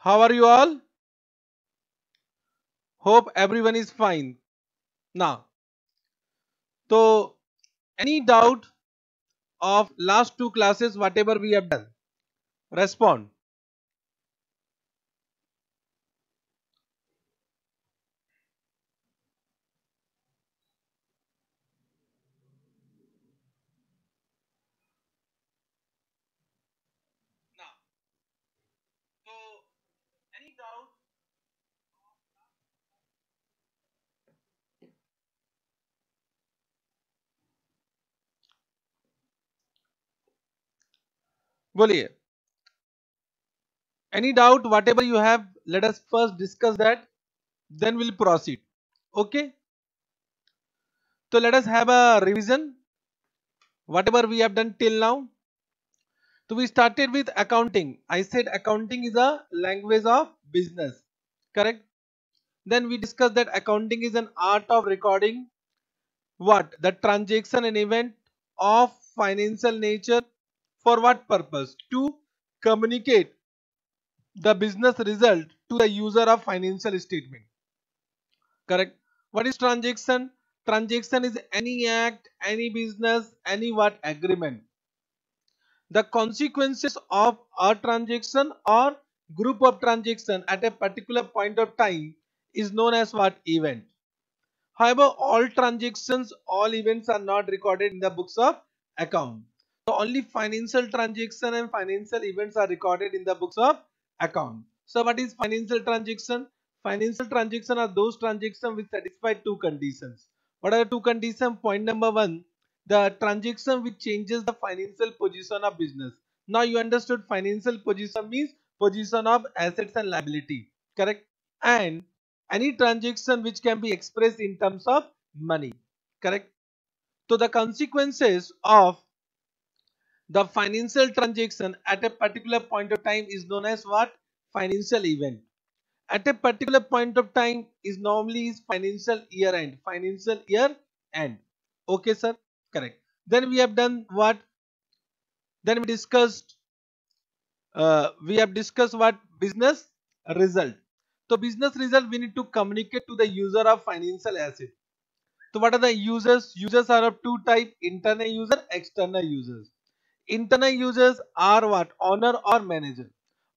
How are you all? Hope everyone is fine. Now, so any doubt of last two classes whatever we have done? Respond. बोलिए any doubt whatever you have let us first discuss that then we'll proceed okay so let us have a revision whatever we have done till now so we started with accounting i said accounting is a language of business correct then we discussed that accounting is an art of recording what the transaction and event of financial nature for what purpose? To communicate the business result to the user of financial statement. Correct. What is transaction? Transaction is any act, any business, any what agreement. The consequences of a transaction or group of transaction at a particular point of time is known as what event. However, all transactions, all events are not recorded in the books of account. So only financial transaction and financial events are recorded in the books of account. So what is financial transaction? Financial transaction are those transactions which satisfy two conditions. What are the two conditions? Point number one, the transaction which changes the financial position of business. Now you understood financial position means position of assets and liability. Correct? And any transaction which can be expressed in terms of money. Correct? So the consequences of the financial transaction at a particular point of time is known as what? Financial event. At a particular point of time is normally is financial year end. Financial year end. Okay, sir. Correct. Then we have done what? Then we discussed. Uh, we have discussed what business result. So business result we need to communicate to the user of financial asset. So what are the users? Users are of two type: internal user, external users. Internal users are what? Owner or manager.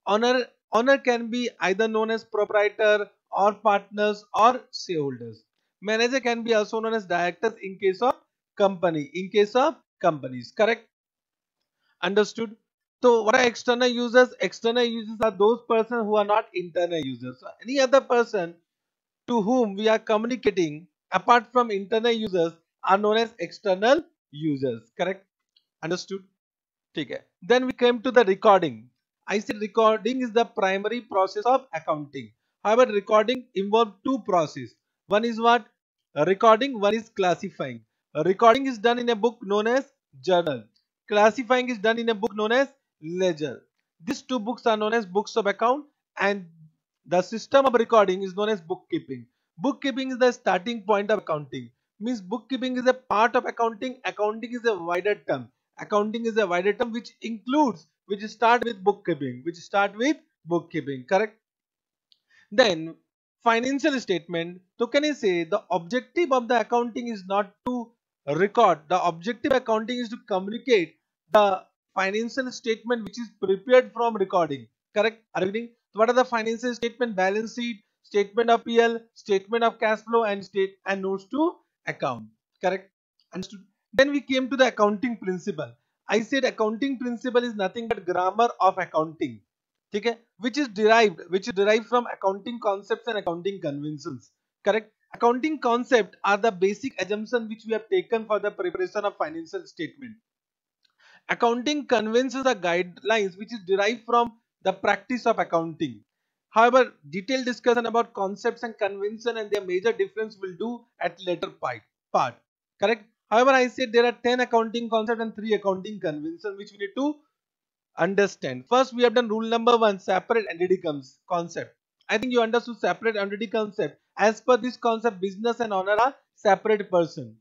Owner, owner can be either known as proprietor or partners or shareholders. Manager can be also known as directors in case of company, in case of companies, correct? Understood? So what are external users? External users are those persons who are not internal users. So any other person to whom we are communicating apart from internal users are known as external users, correct? Understood? ठीक है then we came to the recording I said recording is the primary process of accounting. However, recording involves two processes. One is what? Recording, one is classifying. Recording is done in a book known as journal. Classifying is done in a book known as ledger. These two books are known as books of account and the system of recording is known as bookkeeping. Bookkeeping is the starting point of accounting. Means bookkeeping is a part of accounting. Accounting is a wider term accounting is a wider term which includes which start with bookkeeping which start with bookkeeping correct then financial statement so can you say the objective of the accounting is not to record the objective accounting is to communicate the financial statement which is prepared from recording correct are you so what are the financial statement balance sheet statement of pl statement of cash flow and state and notes to account correct understood then we came to the accounting principle. I said accounting principle is nothing but grammar of accounting. Okay? Which is derived, which is derived from accounting concepts and accounting conventions. Correct? Accounting concept are the basic assumption which we have taken for the preparation of financial statement. Accounting conventions are guidelines which is derived from the practice of accounting. However, detailed discussion about concepts and convention and their major difference will do at later part. Correct? However, I said there are 10 accounting concepts and 3 accounting conventions which we need to understand. First, we have done rule number 1 separate entity concept. I think you understood separate entity concept. As per this concept, business and owner are separate person.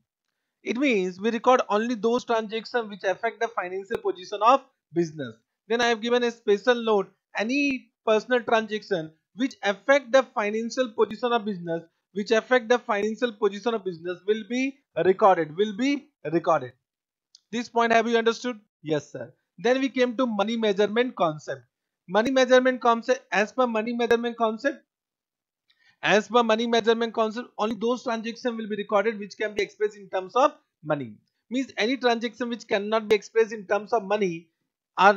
It means we record only those transactions which affect the financial position of business. Then I have given a special note any personal transaction which affect the financial position of business which affect the financial position of business will be recorded will be recorded this point have you understood yes sir then we came to money measurement concept money measurement concept as per money measurement concept as per money measurement concept only those transactions will be recorded which can be expressed in terms of money means any transaction which cannot be expressed in terms of money are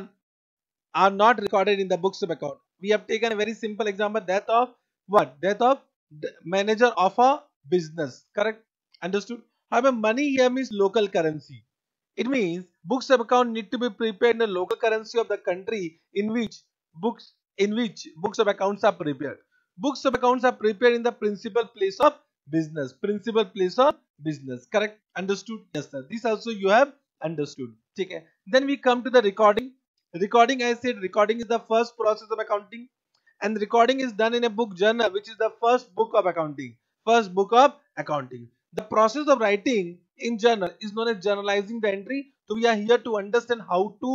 are not recorded in the books of account we have taken a very simple example that of what Death of manager of a business. Correct? Understood? a money here means local currency. It means books of account need to be prepared in the local currency of the country in which books in which books of accounts are prepared. Books of accounts are prepared in the principal place of business. Principal place of business. Correct? Understood? Yes, sir. This also you have understood. Okay. Then we come to the recording. Recording, I said, recording is the first process of accounting and the recording is done in a book journal which is the first book of accounting. First book of accounting. The process of writing in journal is known as journalizing the entry. So we are here to understand how to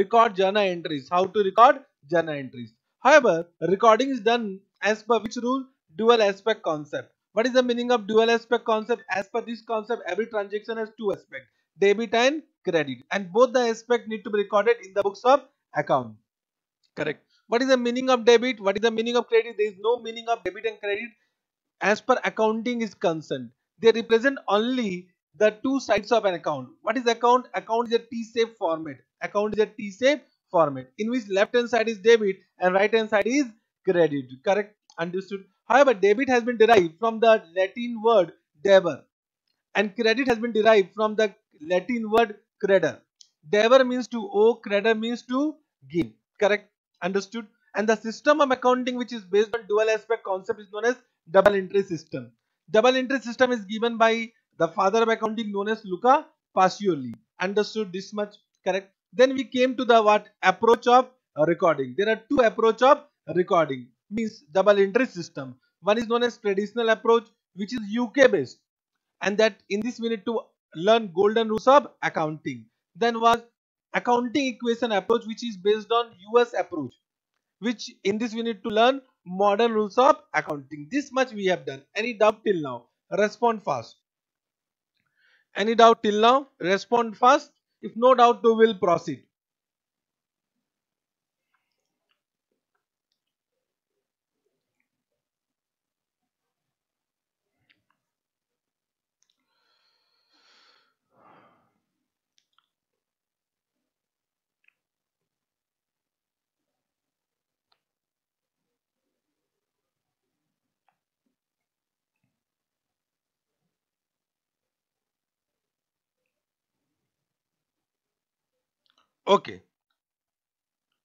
record journal entries. How to record journal entries. However, recording is done as per which rule? Dual aspect concept. What is the meaning of dual aspect concept? As per this concept, every transaction has two aspects, debit and credit. And both the aspect need to be recorded in the books of account. Correct. What is the meaning of debit? What is the meaning of credit? There is no meaning of debit and credit as per accounting is concerned. They represent only the two sides of an account. What is account? Account is a T-shaped format. Account is a T-shaped format in which left hand side is debit and right hand side is credit. Correct? Understood? However, debit has been derived from the Latin word debit, and credit has been derived from the Latin word credit. Debit means to owe, Credit means to give. Correct? Understood? And the system of accounting which is based on dual aspect concept is known as double entry system. Double entry system is given by the father of accounting known as Luca Pacioli. Understood this much? Correct. Then we came to the what approach of recording. There are two approach of recording means double entry system. One is known as traditional approach which is UK based and that in this we need to learn golden rules of accounting. Then was accounting equation approach which is based on US approach which in this we need to learn modern rules of accounting this much we have done any doubt till now respond fast any doubt till now respond fast if no doubt we will proceed Okay.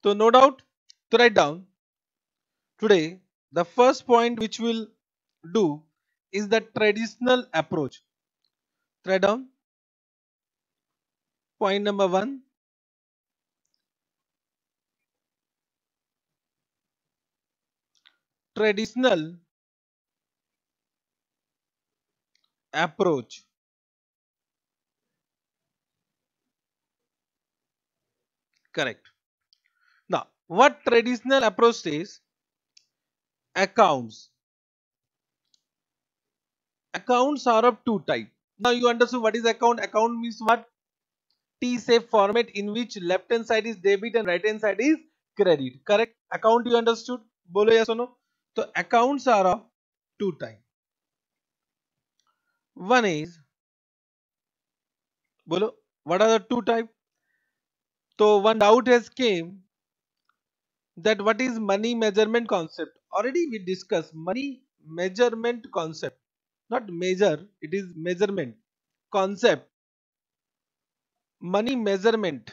So no doubt to write down today the first point which we'll do is the traditional approach. Write down point number one traditional approach Correct. Now, what traditional approach is Accounts. Accounts are of two types. Now you understood what is account. Account means what? T-safe format in which left hand side is debit and right hand side is credit. Correct? Account you understood? Bolo yes or no? So accounts are of two types. One is, bolo, what are the two types? तो one doubt has came that what is money measurement concept already we discuss money measurement concept not major it is measurement concept money measurement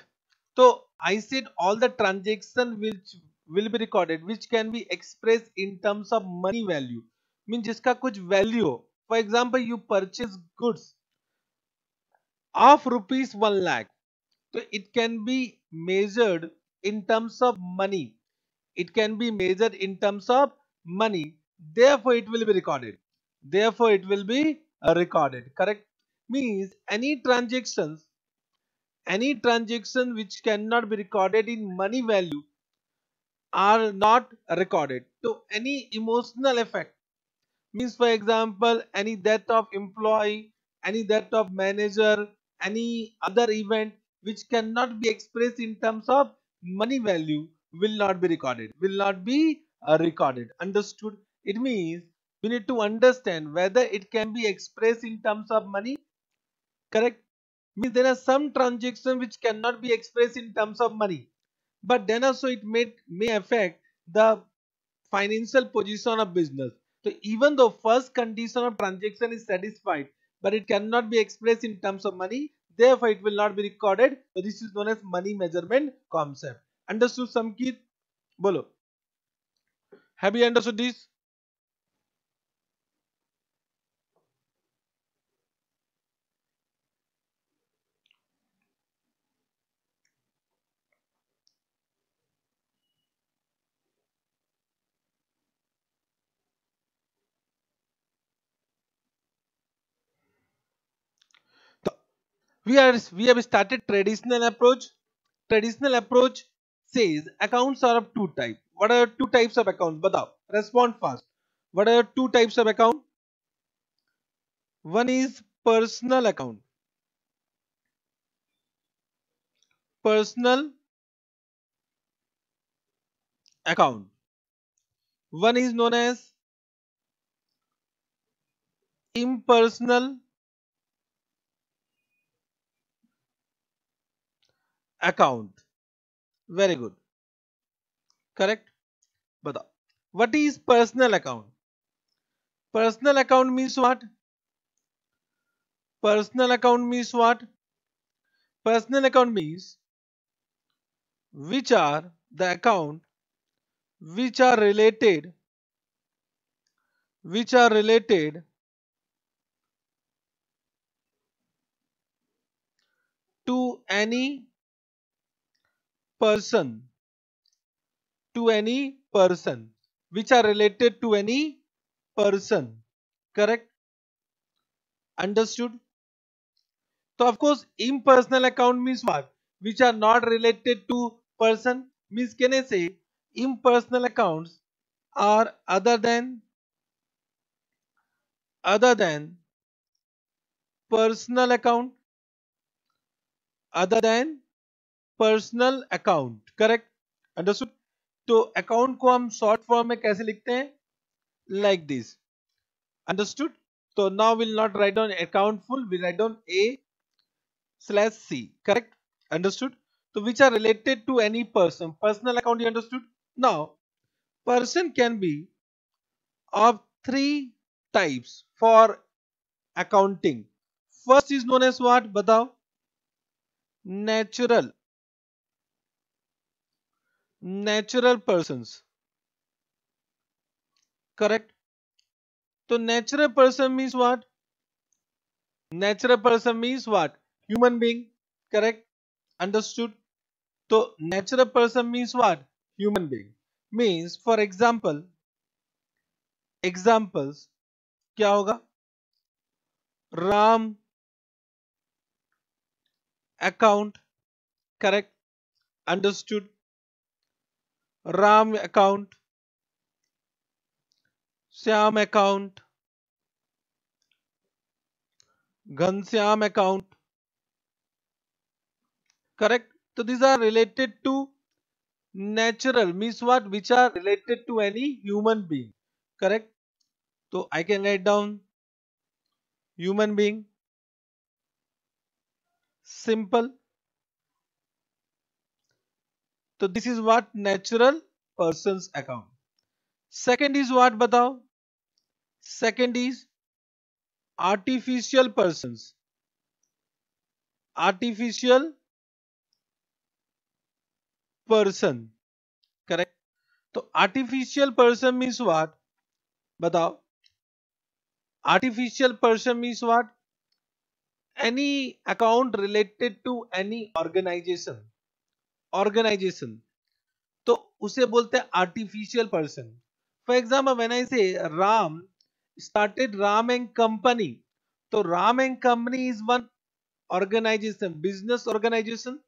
तो I said all the transaction which will be recorded which can be express in terms of money value mean जिसका कुछ value हो for example you purchase goods of rupees one lakh So it can be measured in terms of money. It can be measured in terms of money. Therefore, it will be recorded. Therefore, it will be uh, recorded. Correct? Means any transactions, any transaction which cannot be recorded in money value are not recorded. So any emotional effect means for example any death of employee, any death of manager, any other event which cannot be expressed in terms of money value will not be recorded, will not be uh, recorded. Understood? It means we need to understand whether it can be expressed in terms of money. Correct? Means there are some transactions which cannot be expressed in terms of money. But then also it may, may affect the financial position of business. So even though first condition of transaction is satisfied, but it cannot be expressed in terms of money, Therefore, it will not be recorded. So this is known as money measurement concept. Understood, Samkit? Bolo. Have you understood this? we are we have started traditional approach traditional approach says accounts are of two types what are two types of accounts batao respond fast what are two types of account one is personal account personal account one is known as impersonal account very good correct but what is personal account personal account means what personal account means what personal account means which are the account which are related which are related to any person to any person which are related to any person correct understood so of course impersonal account means what which are not related to person means can i say impersonal accounts are other than other than personal account other than personal account correct understood तो account को हम short form में कैसे लिखते हैं like this understood तो now will not write on account full will write on A slash C correct understood तो which are related to any person personal account you understood now person can be of three types for accounting first is known as what बताओ natural natural person correct तो natural person means what natural person means what human being correct understood तो natural person means what human being means for example examples क्या होगा Ram account correct understood Ram account Shyam account Ghanshyam account correct तो these are related to natural means what which are related to any human being correct तो I can write down human being simple तो this is what natural person account second is what बताओ second is artificial person artificial person correct तो artificial person means what बताओ artificial person means what any account related to any organisation organisation तो उसे बोलते हैं artificial person for example when I say Ram started Ram and company तो Ram and company is one organisation business organisation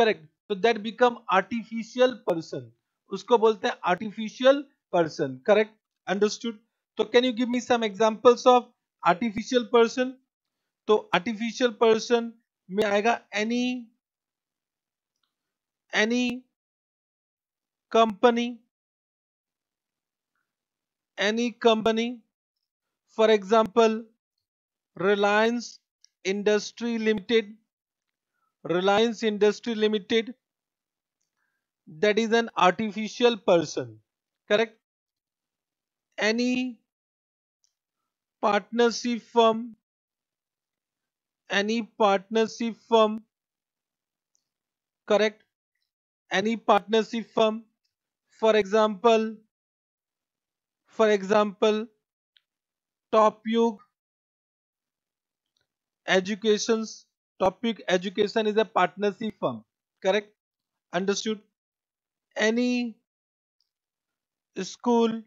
correct तो that become artificial person उसको बोलते हैं artificial person correct understood तो can you give me some examples of artificial person तो artificial person में आएगा any any company any company for example Reliance Industry Limited Reliance Industry Limited that is an artificial person correct any partnership firm any partnership firm correct any partnership firm for example for example topyug educations topic education is a partnership firm correct understood any school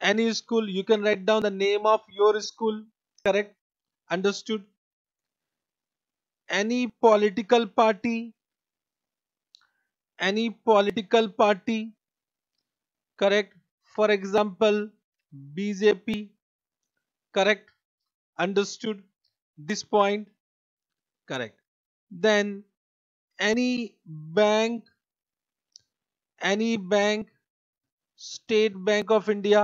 any school you can write down the name of your school correct understood any political party any political party correct for example BJP correct understood this point correct then any bank any bank state bank of india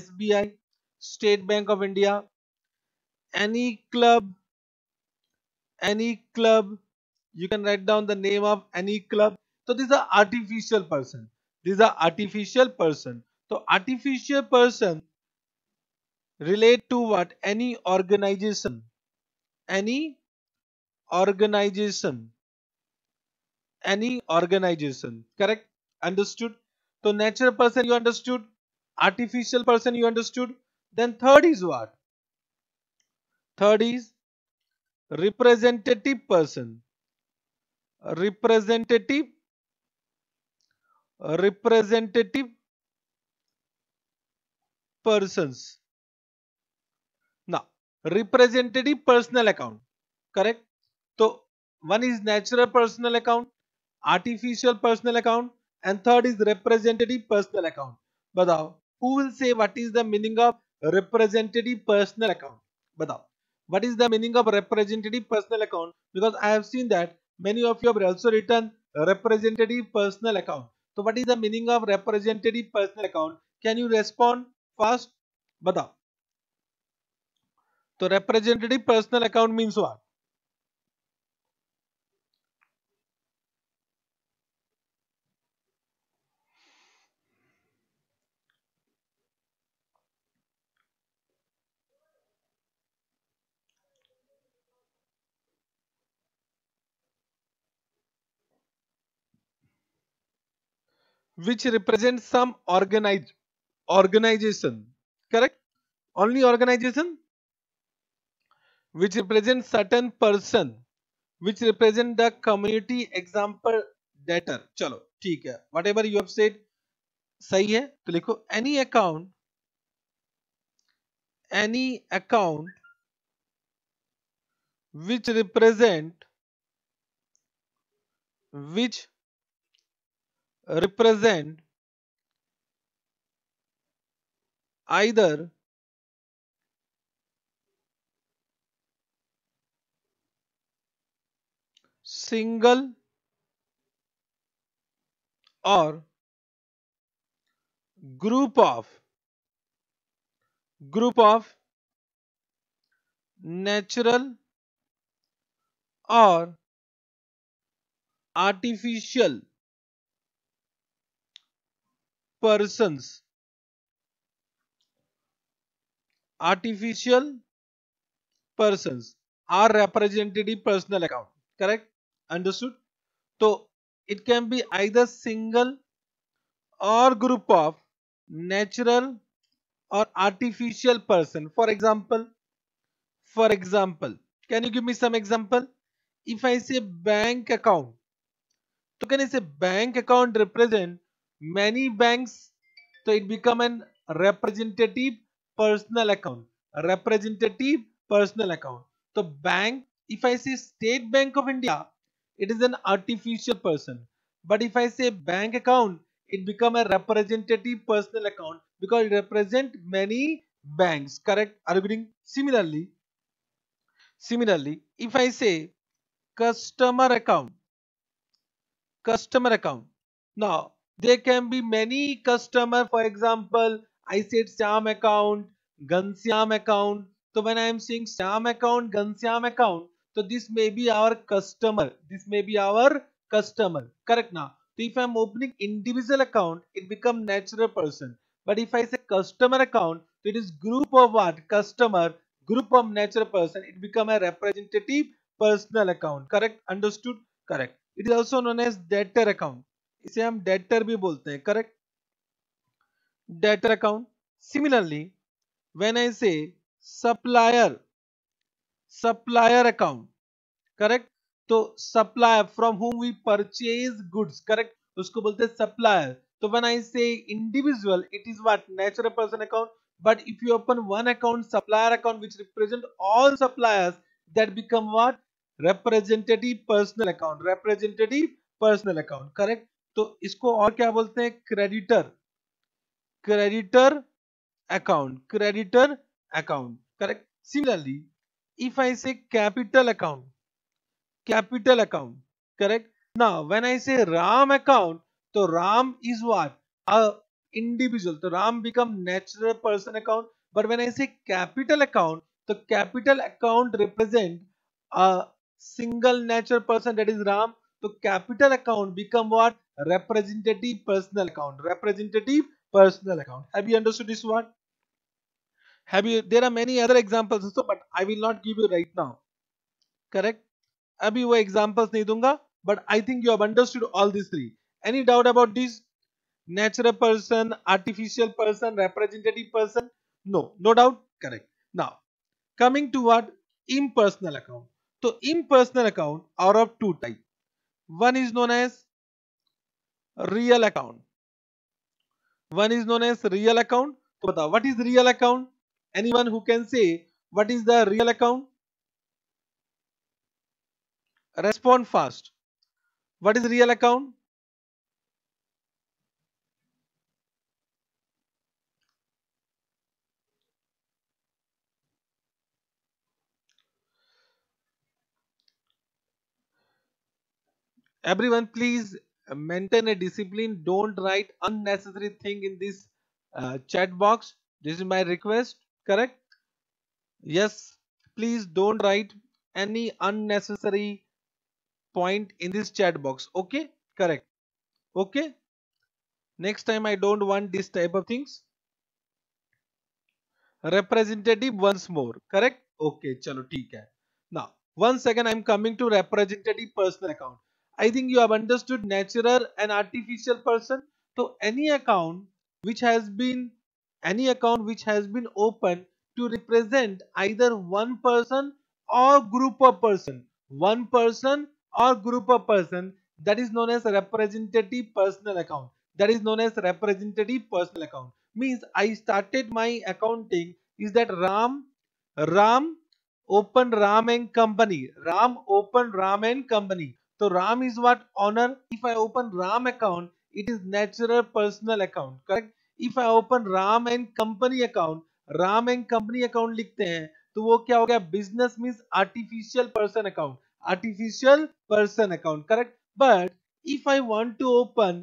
sbi state bank of india any club any club you can write down the name of any club so these are artificial person. These are artificial person. So artificial person relate to what? Any organization. Any organization. Any organization. Correct? Understood? So natural person you understood. Artificial person you understood. Then third is what? Third is representative person. Representative representative persons. Now, representative personal account, correct? So, one is natural personal account, artificial personal account and third is representative personal account. Badao, who will say what is the meaning of representative personal account? Badao, what is the meaning of representative personal account? Because I have seen that many of you have also written representative personal account. तो what is the meaning of representative personal account can you respond fast बताओ तो representative personal account means what which represents some organized organization. Correct? Only organization which represents certain person which represent the community example debtor. चलो ठीक है Whatever you have said, said सही है तो लिखो any account any which represent which represent either single or group of group of natural or artificial persons artificial persons are represented in personal account correct understood so it can be either single or group of natural or artificial person for example for example can you give me some example if i say bank account so can i say bank account represent many banks so it become an representative personal account representative personal account so bank if i say state bank of india it is an artificial person but if i say bank account it become a representative personal account because it represent many banks correct are you getting similarly similarly if i say customer account customer account now there can be many customer, for example, I said Shyam account, Gansiam account. So when I am saying Shyam account, Gansiam account, so this may be our customer. This may be our customer. Correct now. So if I am opening individual account, it become natural person. But if I say customer account, so it is group of what? Customer, group of natural person. It become a representative personal account. Correct? Understood? Correct. It is also known as debtor account. इसे हम debtor भी बोलते हैं correct debtor account similarly when I say supplier supplier account correct तो supplier from whom we purchase goods correct उसको बोलते हैं supplier तो when I say individual it is what natural person account but if you open one account supplier account which represent all supplier that become what representative personal account representative personal account correct तो इसको और क्या बोलते हैं creditor creditor account creditor account correct similarly if I say capital account capital account correct ना when I say Ram account तो Ram is what a individual तो Ram become natural person account but when I say capital account तो capital account represent a single natural person that is Ram तो capital account become what representative personal account representative personal account have you understood this one have you there are many other examples but i will not give you right now correct abhi wo examples nahi dunga but i think you have understood all these three any doubt about this natural person artificial person representative person no no doubt correct now coming to what impersonal account so impersonal account are of two types one is known as real account. One is known as real account. तो बताओ what is real account? Anyone who can say what is the real account? Respond fast. What is real account? everyone please maintain a discipline don't write unnecessary thing in this uh, chat box this is my request correct yes please don't write any unnecessary point in this chat box okay correct okay next time i don't want this type of things representative once more correct okay chalo hai now once again i'm coming to representative personal account I think you have understood natural and artificial person. So any account which has been any account which has been opened to represent either one person or group of person one person or group of person that is known as representative personal account that is known as representative personal account means i started my accounting is that ram ram open ram and company ram open ram and company तो Ram is what owner if I open Ram account it is natural personal account correct if I open Ram and company account Ram and company account लिखते हैं तो वो क्या हो गया business mean artificial person account artificial person account correct but if I want to open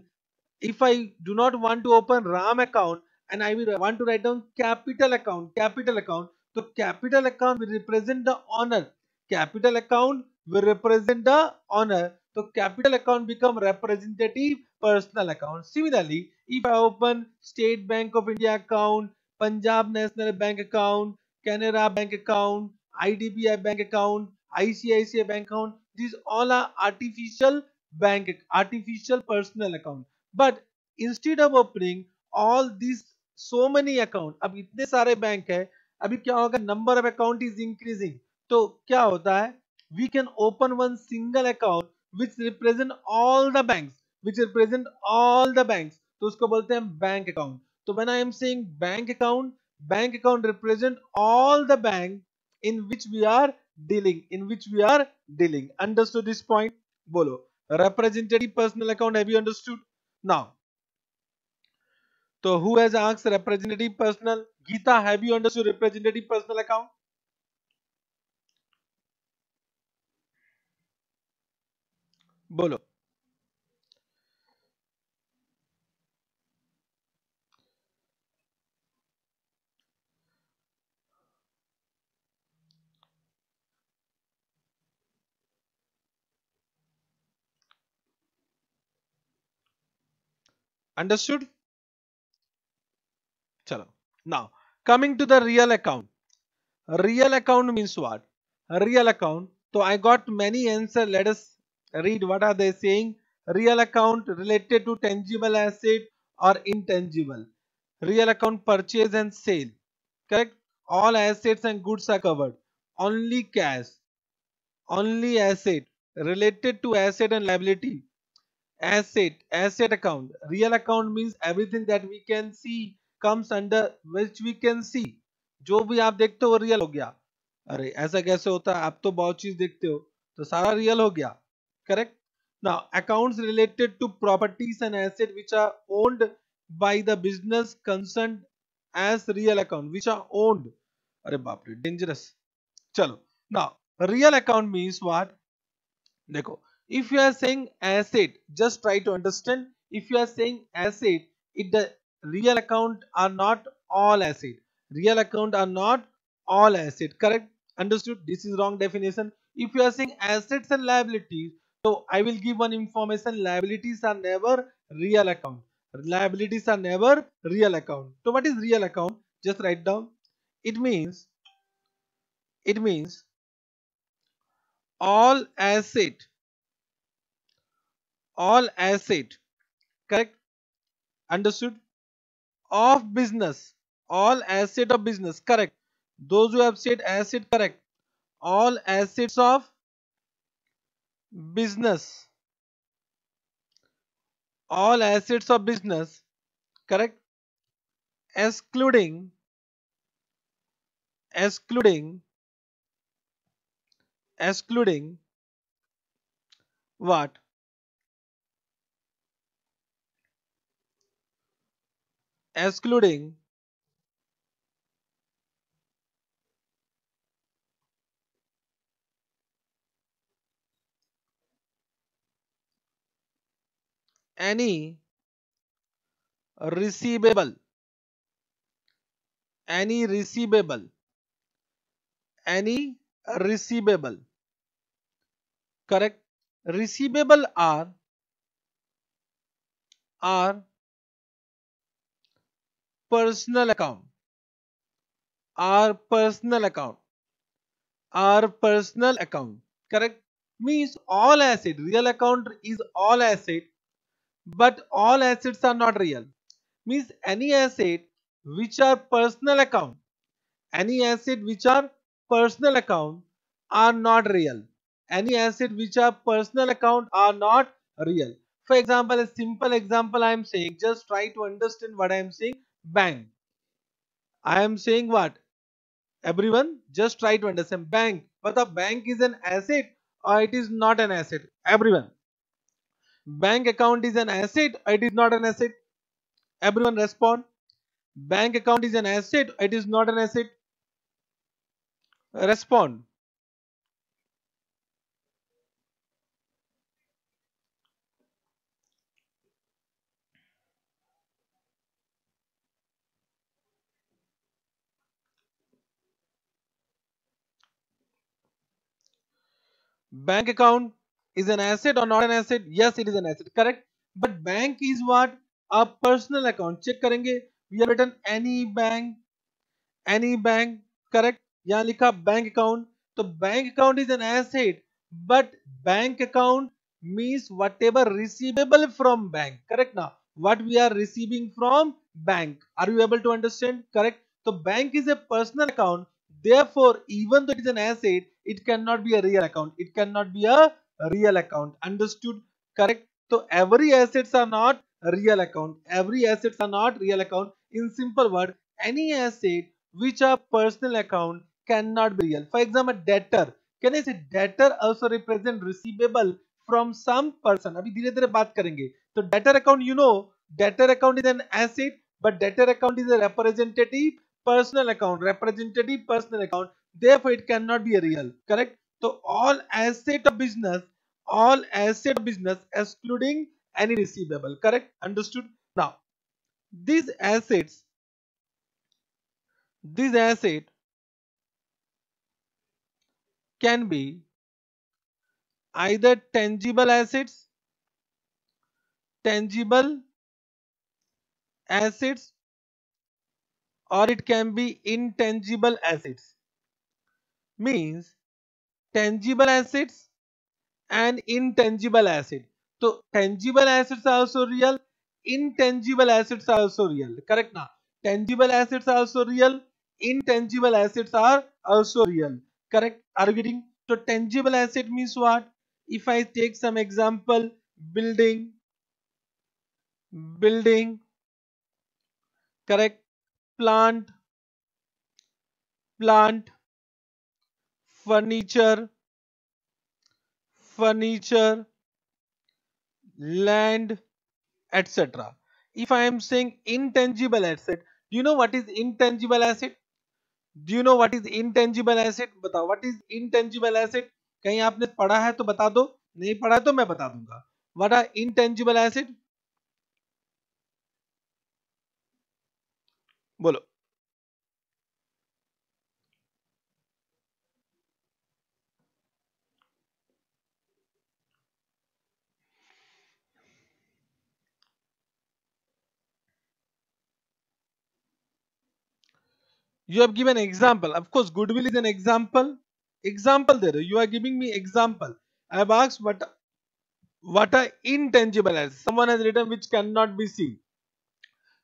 if I do not want to open Ram account and I want to write down capital account capital account तो capital account represent the owner capital account will represent the owner so capital account become representative personal account similarly if i open state bank of india account punjab national bank account canara bank account idbi bank account icici bank account these all are artificial bank artificial personal account but instead of opening all these so many account अब इतने सारे bank है अभी क्या होगा number of account is increasing तो क्या होता है we can open one single account which represent all the banks which represent all the banks to usko bolte hain bank account so when I am saying bank account bank account represent all the bank in which we are dealing in which we are dealing understood this point bolo representative personal account have you understood now so who has asked representative personal geeta have you understood representative personal account बोलो understood चलो now coming to the real account real account means what real account तो I got many answer let us read what are they saying real account related to tangible asset or intangible real account purchase and sale correct all assets and goods are covered only cash only asset related to asset and liability asset asset account real account means everything that we can see comes under which we can see जो भी आप देखते हो वो real हो गया अरे ऐसा कैसे होता है आप तो बहुत चीज देखते हो तो सारा रियल हो गया correct now accounts related to properties and assets which are owned by the business concerned as real account which are owned अरे बाप रे dangerous चलो now real account means what देखो if you are saying asset just try to understand if you are saying asset it the real account are not all asset real account are not all asset correct understood this is wrong definition if you are saying assets and liabilities so I will give one information liabilities are never real account. Liabilities are never real account. So what is real account? Just write down. It means it means all asset all asset correct understood of business all asset of business correct those who have said asset correct all assets of business all assets of business correct excluding excluding excluding what excluding any receivable any receivable any receivable correct receivable are are personal account are personal account are personal account correct means all asset real account is all asset but all assets are not real means any asset which are personal account any asset which are personal account are not real any asset which are personal account are not real for example a simple example i am saying just try to understand what i am saying bank i am saying what everyone just try to understand bank but the bank is an asset or it is not an asset everyone Bank account is an asset. It is not an asset. Everyone respond. Bank account is an asset. It is not an asset. Respond. bank account is an asset or not an asset yes it is an asset correct but bank is what a personal account check करेंगे we have written any bank any bank correct यहाँ लिखा bank account So bank account is an asset but bank account means whatever receivable from bank correct now what we are receiving from bank are you able to understand correct so bank is a personal account therefore even though it is an asset it cannot be a real account it cannot be a real account understood correct so every assets are not real account every assets are not real account in simple word any asset which are personal account cannot be real for example debtor can i say debtor also represent receivable from some person अभी धीरे धीरे बात करेंगे तो debtor account you know debtor account is an asset but debtor account is a representative personal account representative personal account therefore it cannot be a real correct So all asset of business, all asset of business excluding any receivable. Correct? Understood? Now, these assets, these assets can be either tangible assets, tangible assets or it can be intangible assets means tangible assets and intangible assets तो tangible assets are also real intangible assets are also real correct ना tangible assets are also real intangible assets are also real correct are you getting so tangible asset means what if I take some example building building correct plant plant furniture furniture land etcetera if I am saying intangible asset do you know what is intangible asset do you know what is intangible asset बताओ what is intangible asset कहीं आपने पढ़ा है तो बता दो नहीं पढ़ा है तो मैं बता दूंगा व्हाट आर इनटेंजिबल एसेट बोलो you have given example of course goodwill is an example example there you are giving me example i have asked what what are intangible assets someone has written which cannot be seen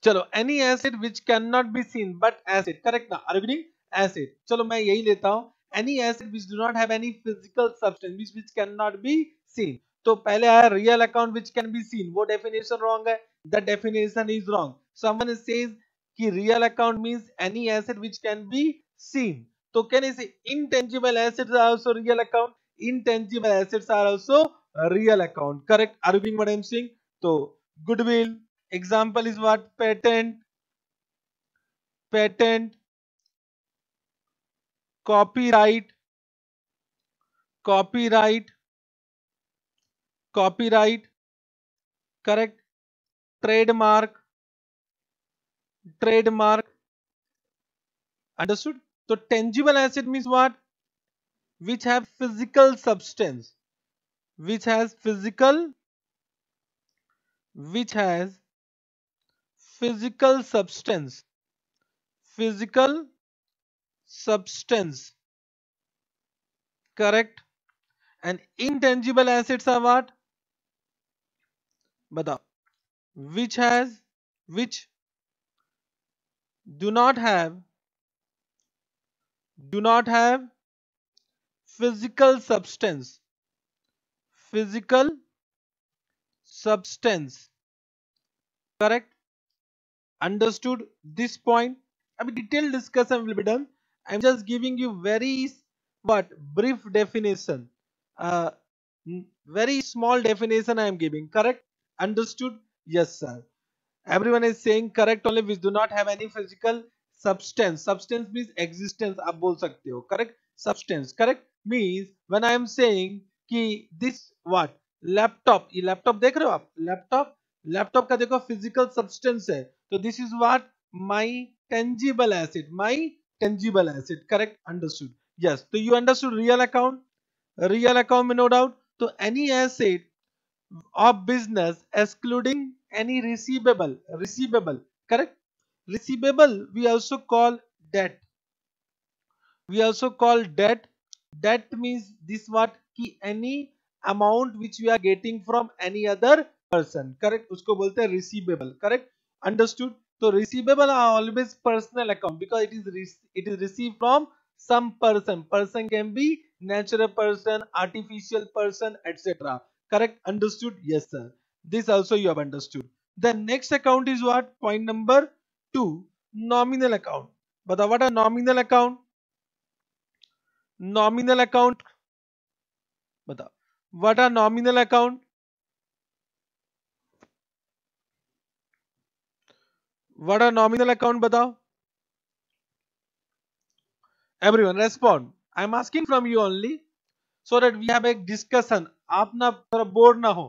chalo any acid which cannot be seen but acid. correct na are acid. getting asset chalo main yahi any acid which do not have any physical substance which which cannot be seen to pehle aaya real account which can be seen wo definition wrong hai the definition is wrong someone says कि real account means any asset which can be seen तो can is intangible assets are also real account intangible assets are also real account correct Arvind you Singh तो goodwill example is what patent patent right copyright correct trademark trademark understood so tangible asset means what which have physical substance which has physical which has physical substance physical substance correct and intangible assets are what Bada. which has which do not have do not have physical substance physical substance correct understood this point i mean detailed discussion will be done i'm just giving you very but brief definition uh very small definition i am giving correct understood yes sir everyone is saying correct only which do not have any physical substance substance means existence आप बोल सकते हो correct substance correct means when I am saying कि this what laptop ये laptop देख रहे हो आप लैपटॉप लैपटॉप का देखो फिजिकल सब्सटेंस है तो this is what my tangible asset my tangible asset correct understood yes तो you understood real account real account में नो डाउट तो any asset of business excluding any receivable receivable correct receivable we also call debt we also call debt debt means this what ki any amount which we are getting from any other person correct usko bolte hai receivable correct understood so receivable are always personal account because it is it is received from some person person can be natural person artificial person etc correct understood yes sir This also you have understood. The next account is what? Point number 2. Nominal account. But what a nominal account? Nominal account. Bata. What a nominal account? what a nominal account batao everyone respond i am asking from you only so that we have a discussion aap na thoda bored na ho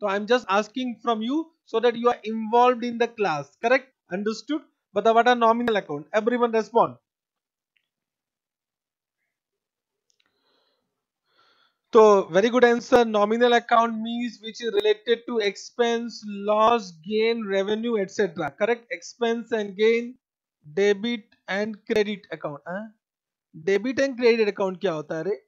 तो I am just asking from you so that you are involved in the class correct understood but what a nominal account everyone respond so very good answer nominal account means which is related to expense loss gain revenue etc correct expense and gain debit and credit account huh? debit and credit account क्या होता है अरे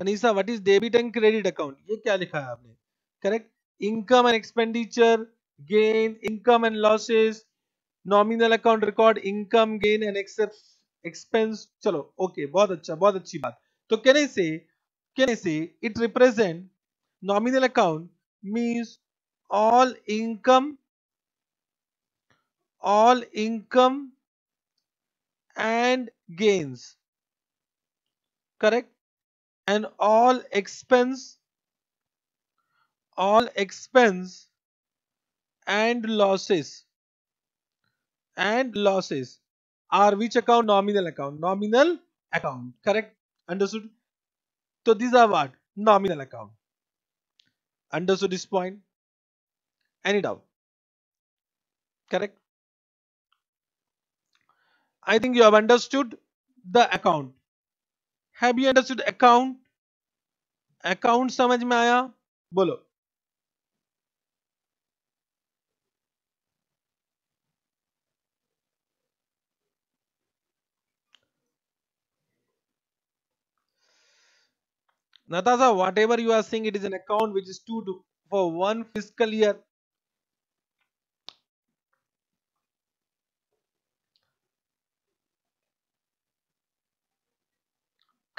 Tanisha what is debit and credit account ये क्या लिखा है आपने correct income and expenditure gain income and losses nominal account record income gain and expense chalo okay, bahut acha bahut achi baat to can i say can i say it represent nominal account means all income all income and gains correct and all expense all expense and losses and losses are which account nominal account nominal account correct understood so these are what nominal account understood this point any doubt correct i think you have understood the account have you understood account account samajh mein aaya bolo Natasha, whatever you are saying, it is an account which is due to, for one fiscal year.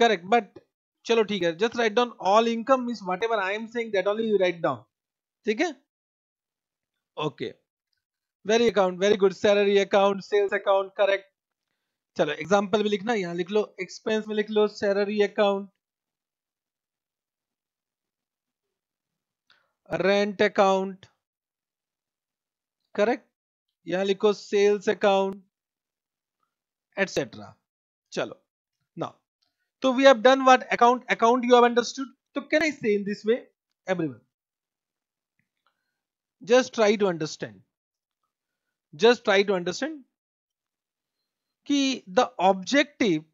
Correct, but चलो ठीक है just write down all income mean whatever I am seeing that only you write down ठीक है okay very account very good salary account sales account correct चलो example भी लिखना यहाँ लिख लो एक्सपेंस में लिख लो salary account rent account correct यहां लिखो सेल्स अकाउंट एटसेट्रा चलो ना तो we have done what account account you have understood तो can I say in this way everyone just try to understand just try to understand कि the objective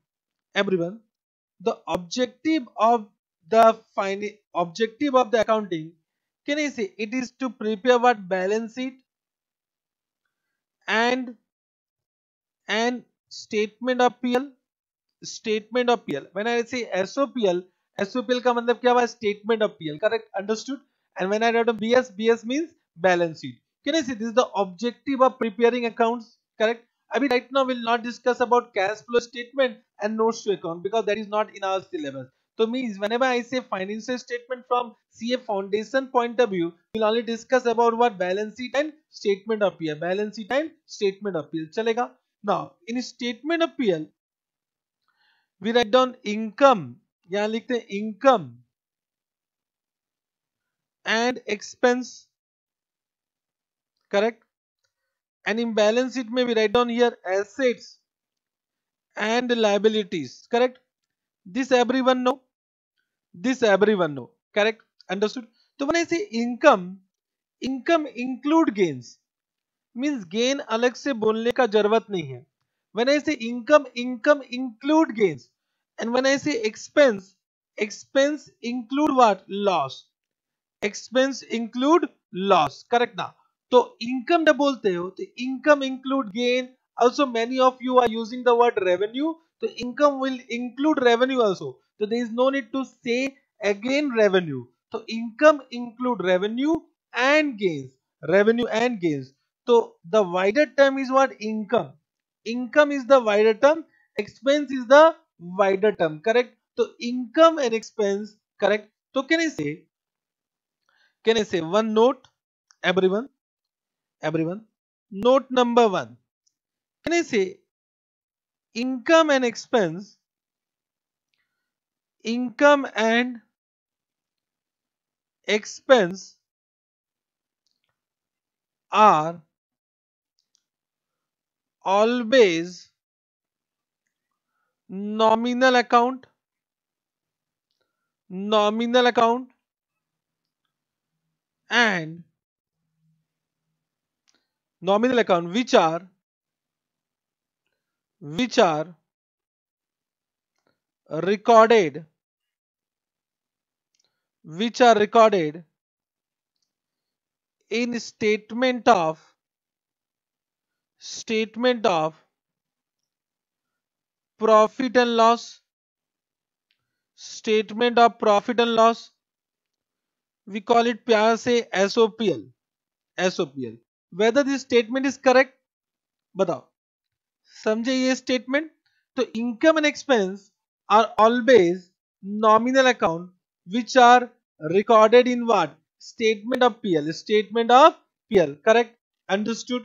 everyone the objective of the fine objective of the accounting can you see it is to prepare what balance sheet and and statement of PL statement of PL when I say SOPL SOPL का मतलब क्या हुआ statement of PL correct understood and when I write on BS BS means balance sheet can you see this is the objective of preparing accounts correct I mean right now we'll not discuss about cash flow statement and notes to account because that is not in our syllabus So means whenever I say financial statement from CA foundation point of view, we'll only discuss about what balance sheet and statement of PL. Balance sheet and statement of PL. Chalega. Now in statement of PL, we write down income. यहाँ लिखते हैं income and expense. Correct. And in balance sheet में we write down here assets and liabilities. Correct. This everyone know. this everyone know correct understood so when i say income income include gains means gain अलग से बोलने का जरूरत नहीं है when i say income income include gains and when i say expense expense include what loss expense include loss correct ना तो income जब बोलते हो तो income include gain also many of you are using the word revenue तो income will include revenue also So there is no need to say again revenue. So income include revenue and gains. Revenue and gains. So the wider term is what income. Income is the wider term. Expense is the wider term. Correct. So income and expense. Correct. So can I say? Can I say one note? Everyone. Everyone. Note number one. Can I say income and expense income and expense are always nominal account nominal account and nominal account which are which are recorded which are recorded in statement of statement of profit and loss statement of profit and loss we call it pyar sopl sopl whether this statement is correct Batao. Samjhe ye statement. तो income and expense. are always nominal account which are recorded in what statement of pl statement of pl correct understood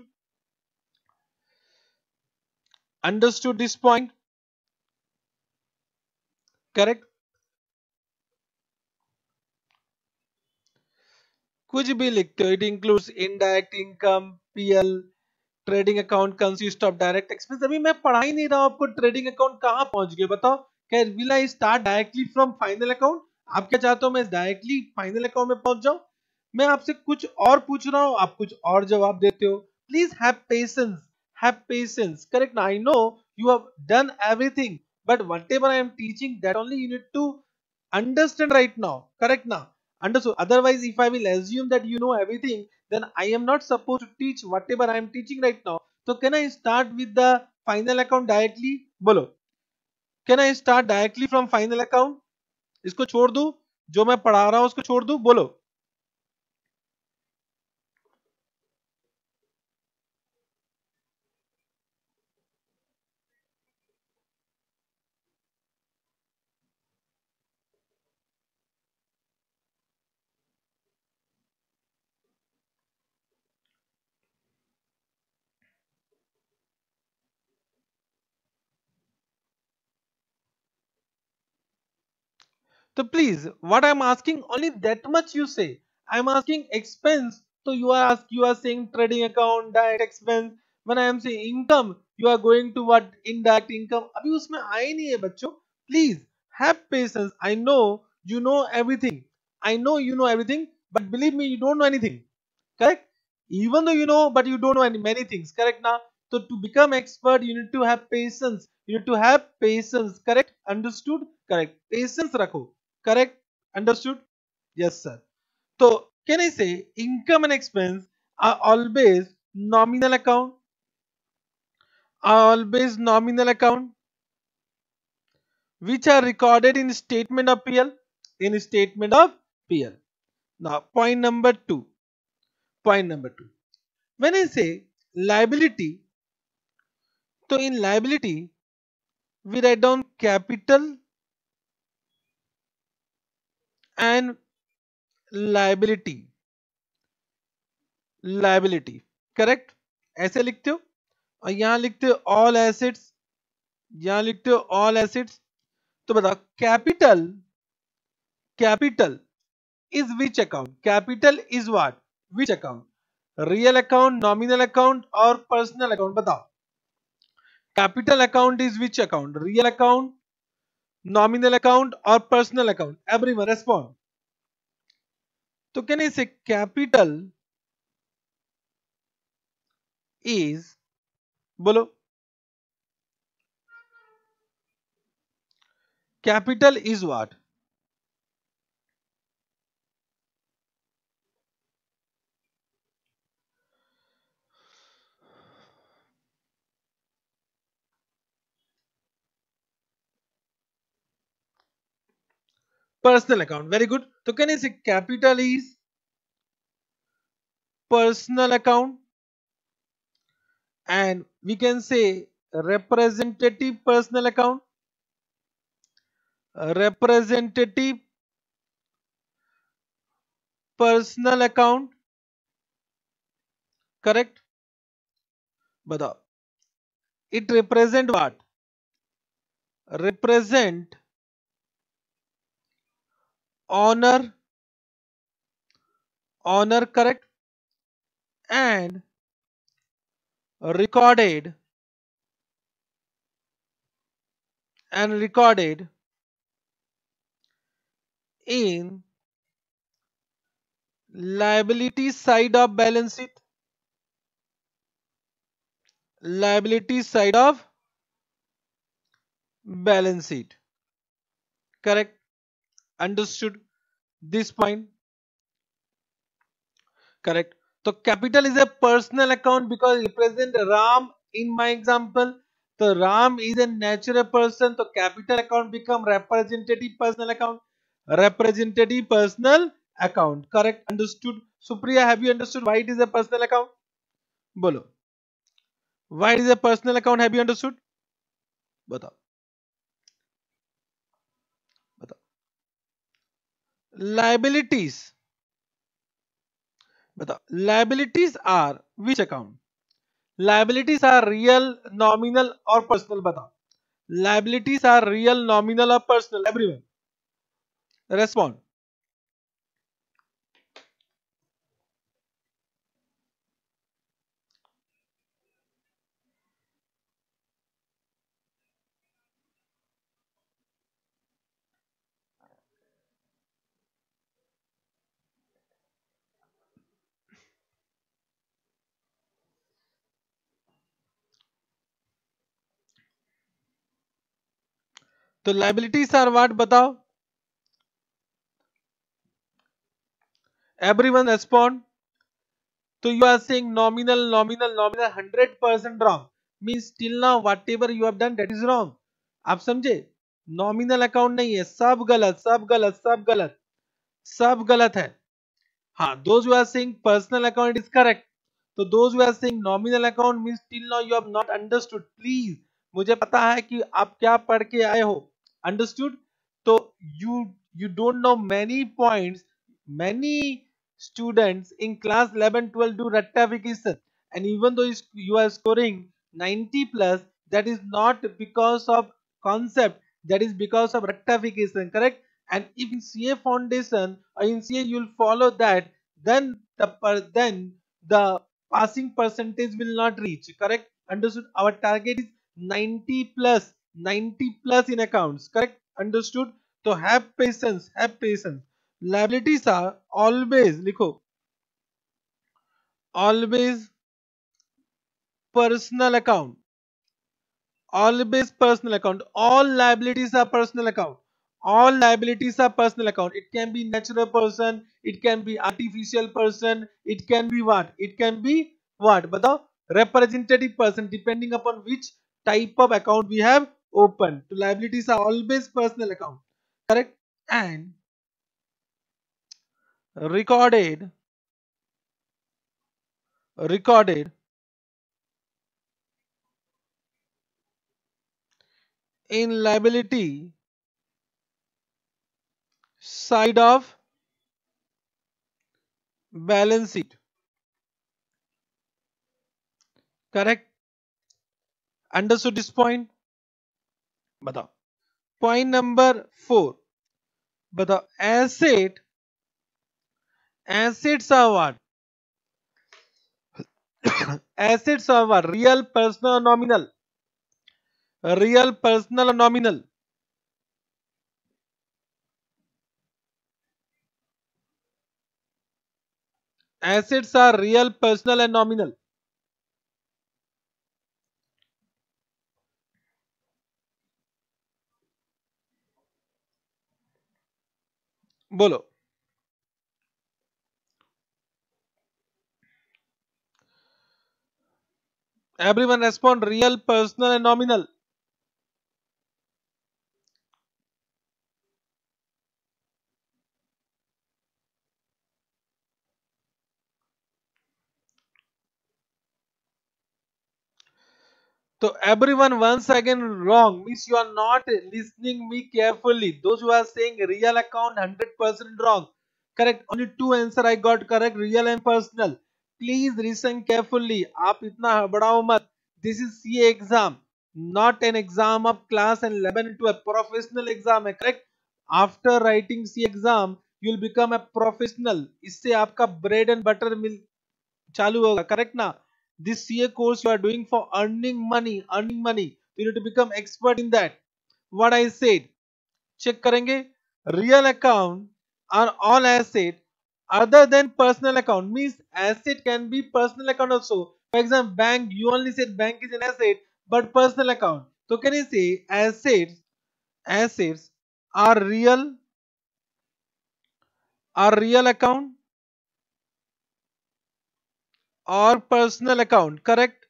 understood this point correct kuch bhi likhte it includes indirect income pl trading account consist of direct expense अभी मैं पढ़ा ही नहीं रहा हूं आपको trading account कहां पहुंच गए बताओ कि will I start directly from final account आप क्या चाहते हो मैं डायरेक्टली फाइनल अकाउंट में पहुंच जाऊं मैं आपसे कुछ और पूछ रहा हूं आप कुछ और जवाब देते हो please have patience have patience correct I know you have done everything but whatever I am teaching that only you need to understand right now correct ना understood otherwise if I will assume that you know everything then I am not suppose to teach whatever I am teaching right now तो can I start with the final account directly बोलो can I start directly from final account इसको छोड़ दू जो मैं पढ़ा रहा हूं उसको छोड़ दू बोलो So please, what I'm asking only that much you say. I'm asking expense. So you are asking, you are saying trading account, direct expense. When I am saying income, you are going to what indirect income. अभी उसमें आए नहीं है बच्चों. Please have patience. I know you know everything. I know you know everything, but believe me, you don't know anything. Correct? Even though you know, but you don't know any many things. Correct now? So to become expert, you need to have patience. You need to have patience. Correct? Understood? Correct. Patience रखो. Correct? Understood? Yes, sir. So, can I say income and expense are always nominal account? Are always nominal account which are recorded in statement of PL in statement of PL. Now, point number two. Point number two. When I say liability, so in liability, we write down capital and liability liability correct ऐसे लिखते हो और यहां लिखते हो all assets यहां लिखते हो ऑल एसेट्स तो बताओ capital capital is which account capital is what which account real account nominal account और पर्सनल अकाउंट बताओ capital account is which account real account nominal account और personal account everyone respond तो कह नहीं से capital is बोलो capital is what personal account very good So can I say capital is personal account and we can say representative personal account representative personal account correct but it represent what represent honor honor correct and recorded and recorded in liability side of balance sheet liability side of balance sheet correct understood this point correct so capital is a personal account because it represent ram in my example so ram is a natural person so capital account become representative personal account representative personal account correct understood supriya have you understood why it is a personal account bolo why it is a personal account have you understood batao liabilities बताओ liabilities are which account liabilities are real nominal or personal बताओ liabilities are real nominal or personal everyone respond तो liabilities are what बताओ everyone respond तो you are saying nominal nominal nominal hundred percent wrong means till now whatever you have done that is wrong आप समझे nominal account नहीं है सब गलत सब गलत सब गलत सब गलत है हाँ those you are saying personal account is correct तो those you are saying nominal account means till now you have not understood please मुझे पता है कि आप क्या पढ़ के आए हो understood so you you don't know many points many students in class 11 12 do rectification and even though you are scoring 90 plus that is not because of concept that is because of rectification correct and if in CA foundation or in CA you will follow that then the per, then the passing percentage will not reach correct understood our target is 90 plus 90 plus in accounts correct understood so have patience have patience liabilities are always likho always personal account always personal account all liabilities are personal account all liabilities are personal account it can be natural person it can be artificial person it can be what it can be what batao representative person depending upon which type of account we have open. to liabilities are always personal account. Correct? And recorded recorded in liability side of balance sheet correct understood this point बताओ point number four बताओ asset asset are what assets real personal nominal real personal nominal assets are real personal and nominal बोलो everyone respond real personal and nominal तो everyone once again wrong means you are not listening me carefully those real account 100% wrong correct only two answer I got correct real and personal please listen carefully आप इतना हड़बड़ाओ मत this is CA exam not an exam of class 11 and 12 professional exam है correct after writing C exam you become a professional इससे आपका bread and butter मिल चालू होगा correct ना this CA course you are doing for earning money, earning money. You need to become expert in that. What I said, check karenge. Real account are all asset other than personal account means asset can be personal account also. For example, bank you only said bank is an asset but personal account. So can you say assets assets are real are real account or personal account correct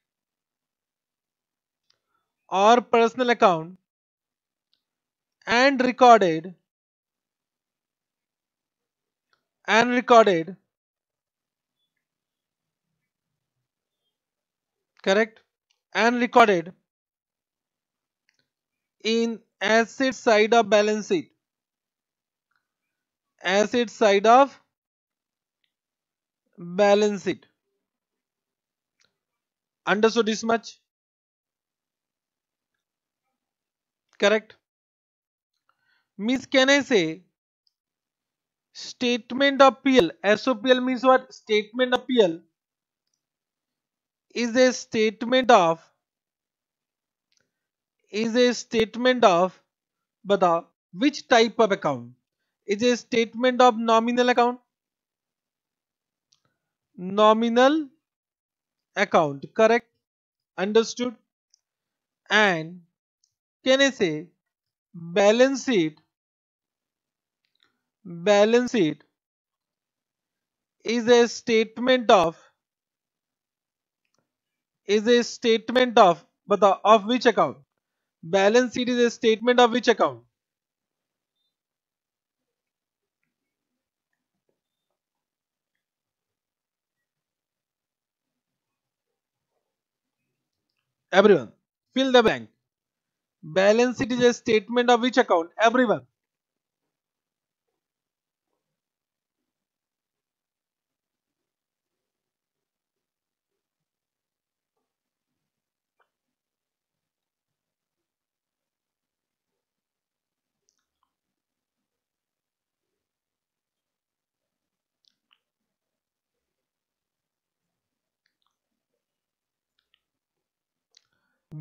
or personal account and recorded and recorded correct and recorded in asset side of balance sheet asset side of balance sheet understood this much correct means can i say statement of pl sopl means what statement of pl is a statement of is a statement of बताओ which type of account is a statement of nominal account nominal account correct understood and can I say balance sheet balance sheet is a statement of is a statement of but of which account balance sheet is a statement of which account everyone fill the blank balance sheet is a statement of which account everyone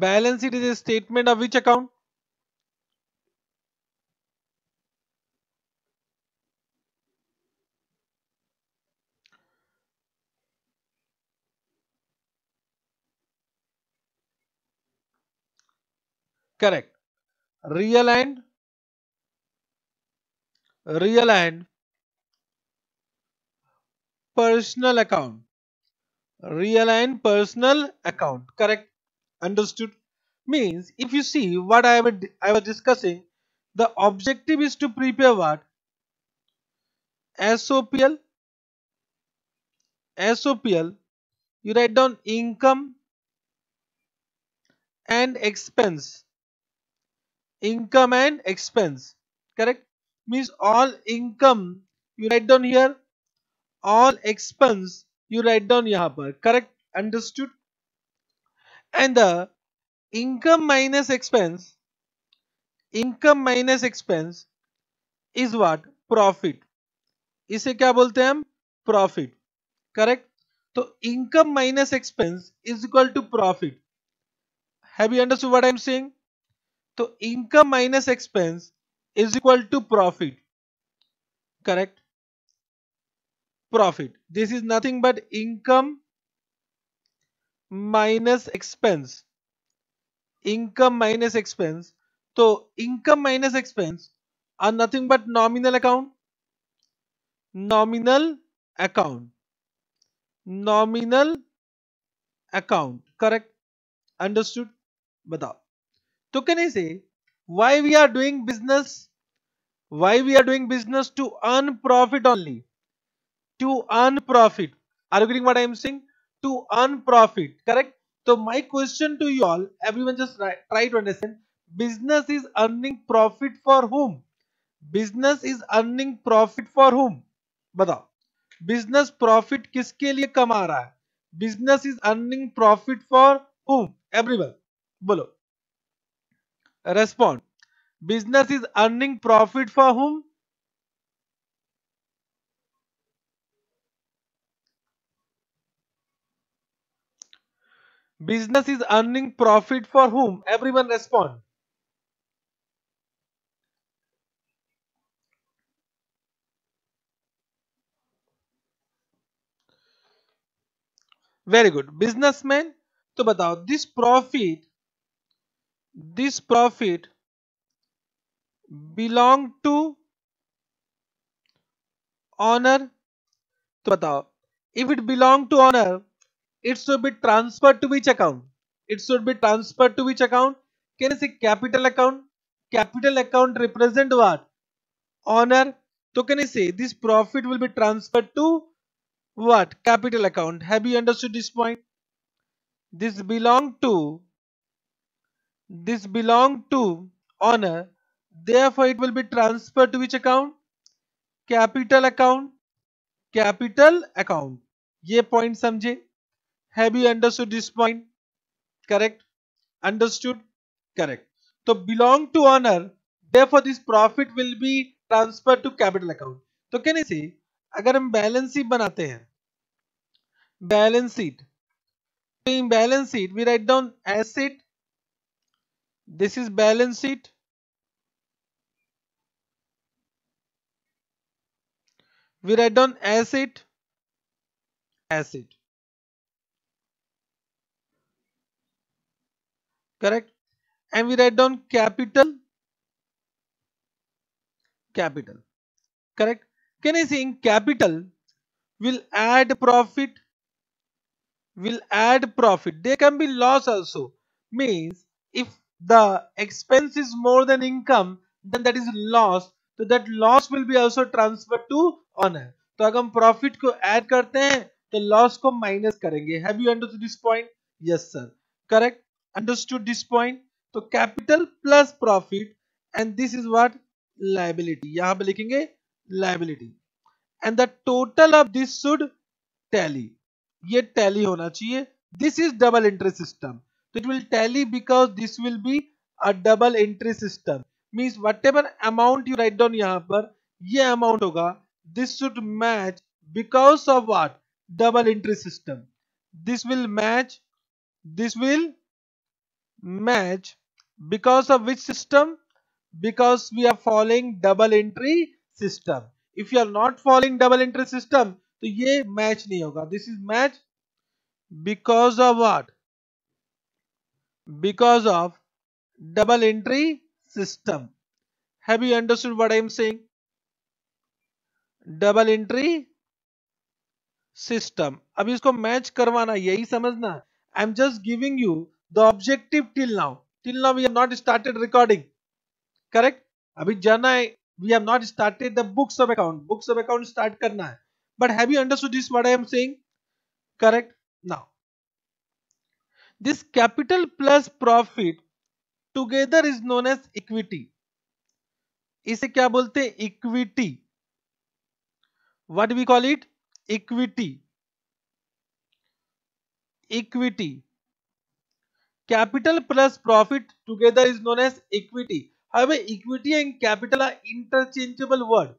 Balance sheet is a statement of which account? Correct. Real and real and personal account real and personal account correct Understood? Means if you see what I, am, I was discussing, the objective is to prepare what? SOPL. SOPL. You write down income and expense. Income and expense. Correct? Means all income you write down here. All expense you write down here. Correct? Understood? and the income minus expense income minus expense is what profit इसे क्या बोलते हैं हम profit correct तो income minus expense is equal to profit have you understood what I am saying तो income minus expense is equal to profit correct profit this is nothing but income minus expense income minus expense तो income minus expense are nothing but nominal account nominal account nominal account correct understood बताओ तो क्या नहीं से why we are doing business why we are doing business to earn profit only to earn profit are you getting what I am saying to earn profit correct so my question to you all everyone just try to understand business is earning profit for whom business is earning profit for whom बताओ business profit kiske liye kama raha hai business is earning profit for whom everyone bolo respond business is earning profit for whom Business is earning profit for whom? Everyone respond. Very good. Businessman, to batao, this profit, this profit belong to owner, to batao, if it belong to owner, it should be transferred to which account it should be transferred to which account can you say capital account capital account represent what honor so can you say this profit will be transferred to what capital account have you understood this point this belong to this belong to honor therefore it will be transferred to which account capital account capital account ये point समझे have you understood this point correct understood correct तो belong to owner therefore this profit will be transferred to capital account तो कहने से अगर हम balance sheet बनाते हैं बैलेंस शीट तो in balance sheet we write down asset this is balance sheet we write down asset asset correct and we write down capital capital correct can i say in capital will add profit will add profit there can be loss also means if the expense is more than income then that is loss तो that loss will be also transfer to owner तो अगर हम profit को add करते हैं तो loss को minus करेंगे have you understood this point yes sir correct understood this point तो capital plus profit and this is what liability यहां पे लिखेंगे liability and the total of this should tally ये टैली होना चाहिए this is double interest system तो it will tally because this will be a double interest system means whatever amount you write down यहां पर ये amount होगा this should match because of what double interest system this will match this will match because of which system because we are following double entry system if you are not following double entry system to ye match nahi hoga this is match because of what because of double entry system have you understood what i am saying double entry system अभी इसको match करवाना यही समझना I am just giving you the objective till now till now we have not started recording correct abhi jana hai we have not started the books of account books of account start karna hai but have you understood this what i am saying correct now this capital plus profit together is known as equity इसे क्या बोलते हैं equity what we call it equity equity Capital plus profit together is known as equity. However, equity and capital are interchangeable word.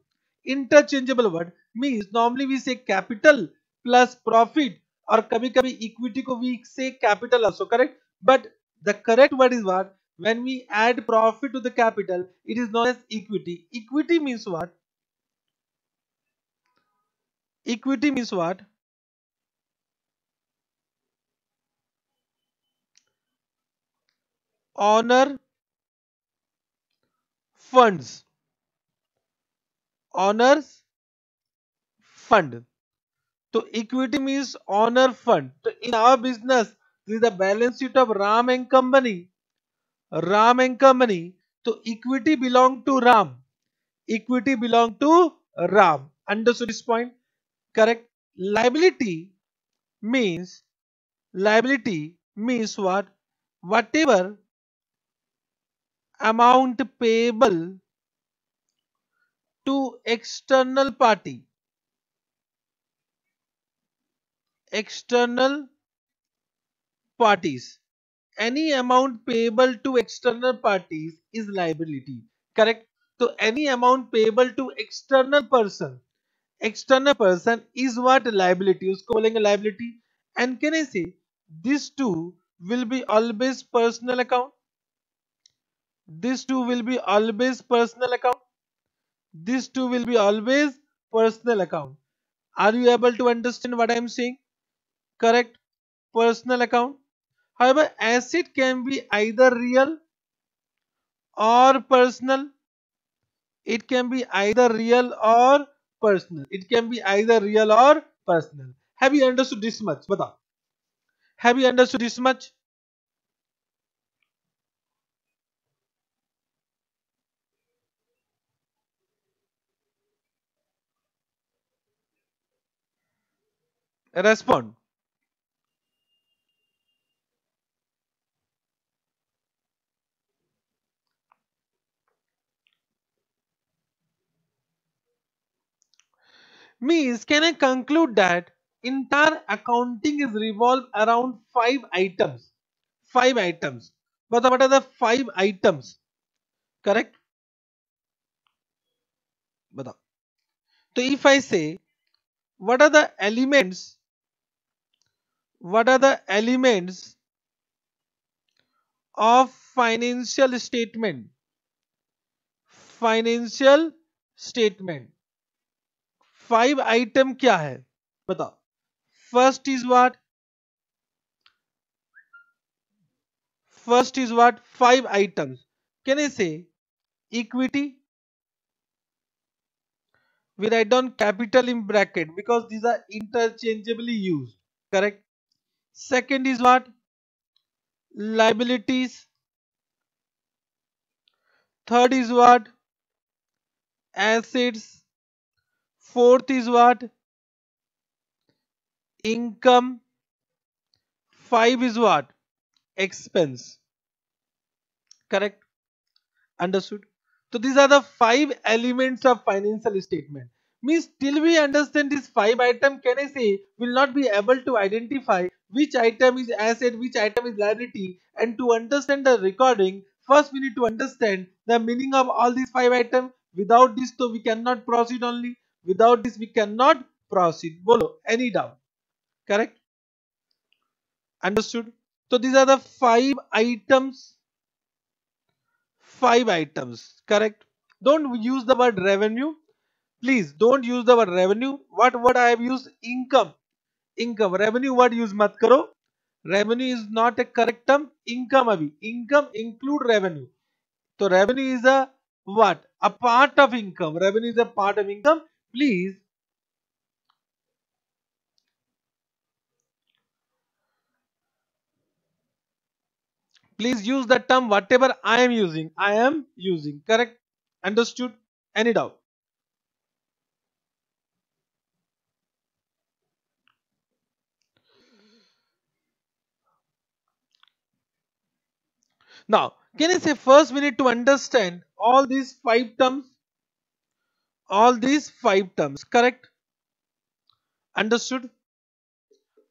Interchangeable word means normally we say capital plus profit or कभी कभी equity ko we say capital also correct. But the correct word is what? When we add profit to the capital, it is known as equity. Equity means what? Equity means what? honor funds honors fund so equity means honor fund so in our business this is the balance sheet of ram and company ram and company so equity belong to ram equity belong to ram understood this point correct liability means liability means what whatever amount payable to external party external parties any amount payable to external parties is liability correct so any amount payable to external person external person is what liability is calling a liability and can i say these two will be always personal account this two will be always personal account this two will be always personal account are you able to understand what i am saying correct personal account however asset can be either real or personal it can be either real or personal it can be either real or personal have you understood this much bata have you understood this much respond. Means can I conclude that entire accounting is revolved around five items. Five items. But what are the five items? Correct? बताओ So if I say, what are the elements what are the elements of financial statement financial statement five item kya hai bata first is what first is what five items can i say equity we write down capital in bracket because these are interchangeably used correct Second is what? Liabilities. Third is what? Assets. Fourth is what? Income. Five is what? Expense. Correct? Understood? So these are the five elements of financial statement. Means till we understand this 5 item can I say will not be able to identify which item is asset, which item is liability and to understand the recording first we need to understand the meaning of all these 5 items. Without this so we cannot proceed only. Without this we cannot proceed. Bolo, any doubt? Correct? Understood? So these are the 5 items. 5 items. Correct? Don't use the word revenue please don't use the word revenue what word i have used income income revenue word use mat karo revenue is not a correct term income abhi income include revenue so revenue is a what a part of income revenue is a part of income please please use the term whatever i am using i am using correct understood any doubt Now, can I say first we need to understand all these five terms? All these five terms, correct? Understood?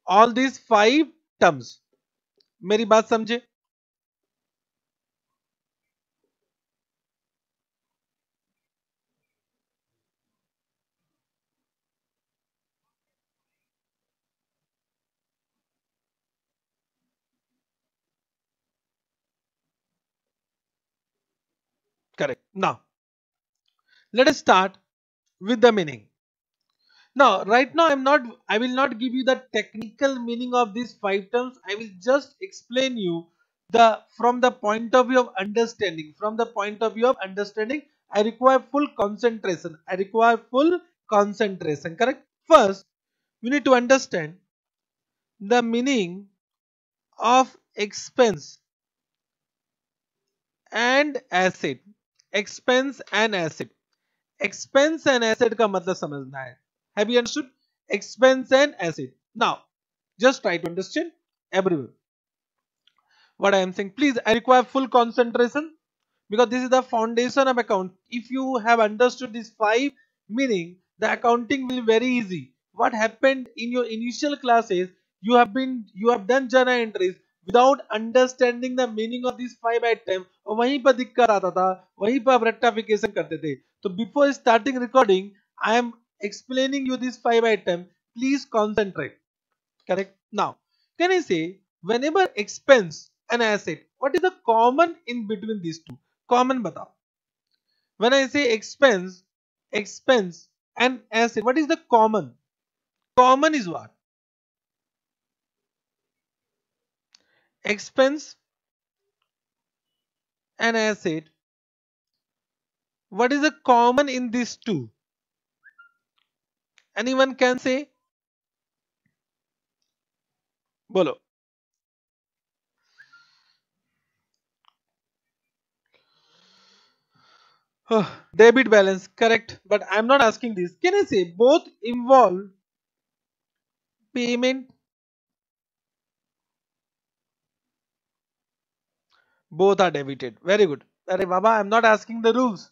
All these five terms. Meri baat samjhe. correct. Now, let us start with the meaning. Now, right now I'm not, I will not give you the technical meaning of these five terms. I will just explain you the from the point of view of understanding. From the point of view of understanding, I require full concentration. I require full concentration, correct? First, you need to understand the meaning of expense and asset expense and asset expense and asset का मतलब समझना है have you understood expense and asset now just try to understand everyone what I am saying please I require full concentration because this is the foundation of account if you have understood this five meaning the accounting will very easy what happened in your initial classes you have been you have done journal entries without understanding the meaning of this five at time वहीं पर दिक्कत आता था वहीं पर rectification करते थे तो before starting recording I am explaining you this five eight please concentrate correct now can you say whenever expense and asset what is the common in between this two common बताओ when I say expense expense and asset what is the common common is what expense and asset what is the common in these two anyone can say bolo oh, debit balance correct but i'm not asking this can i say both involve payment both are debited very good अरे बाबा I am not asking the rules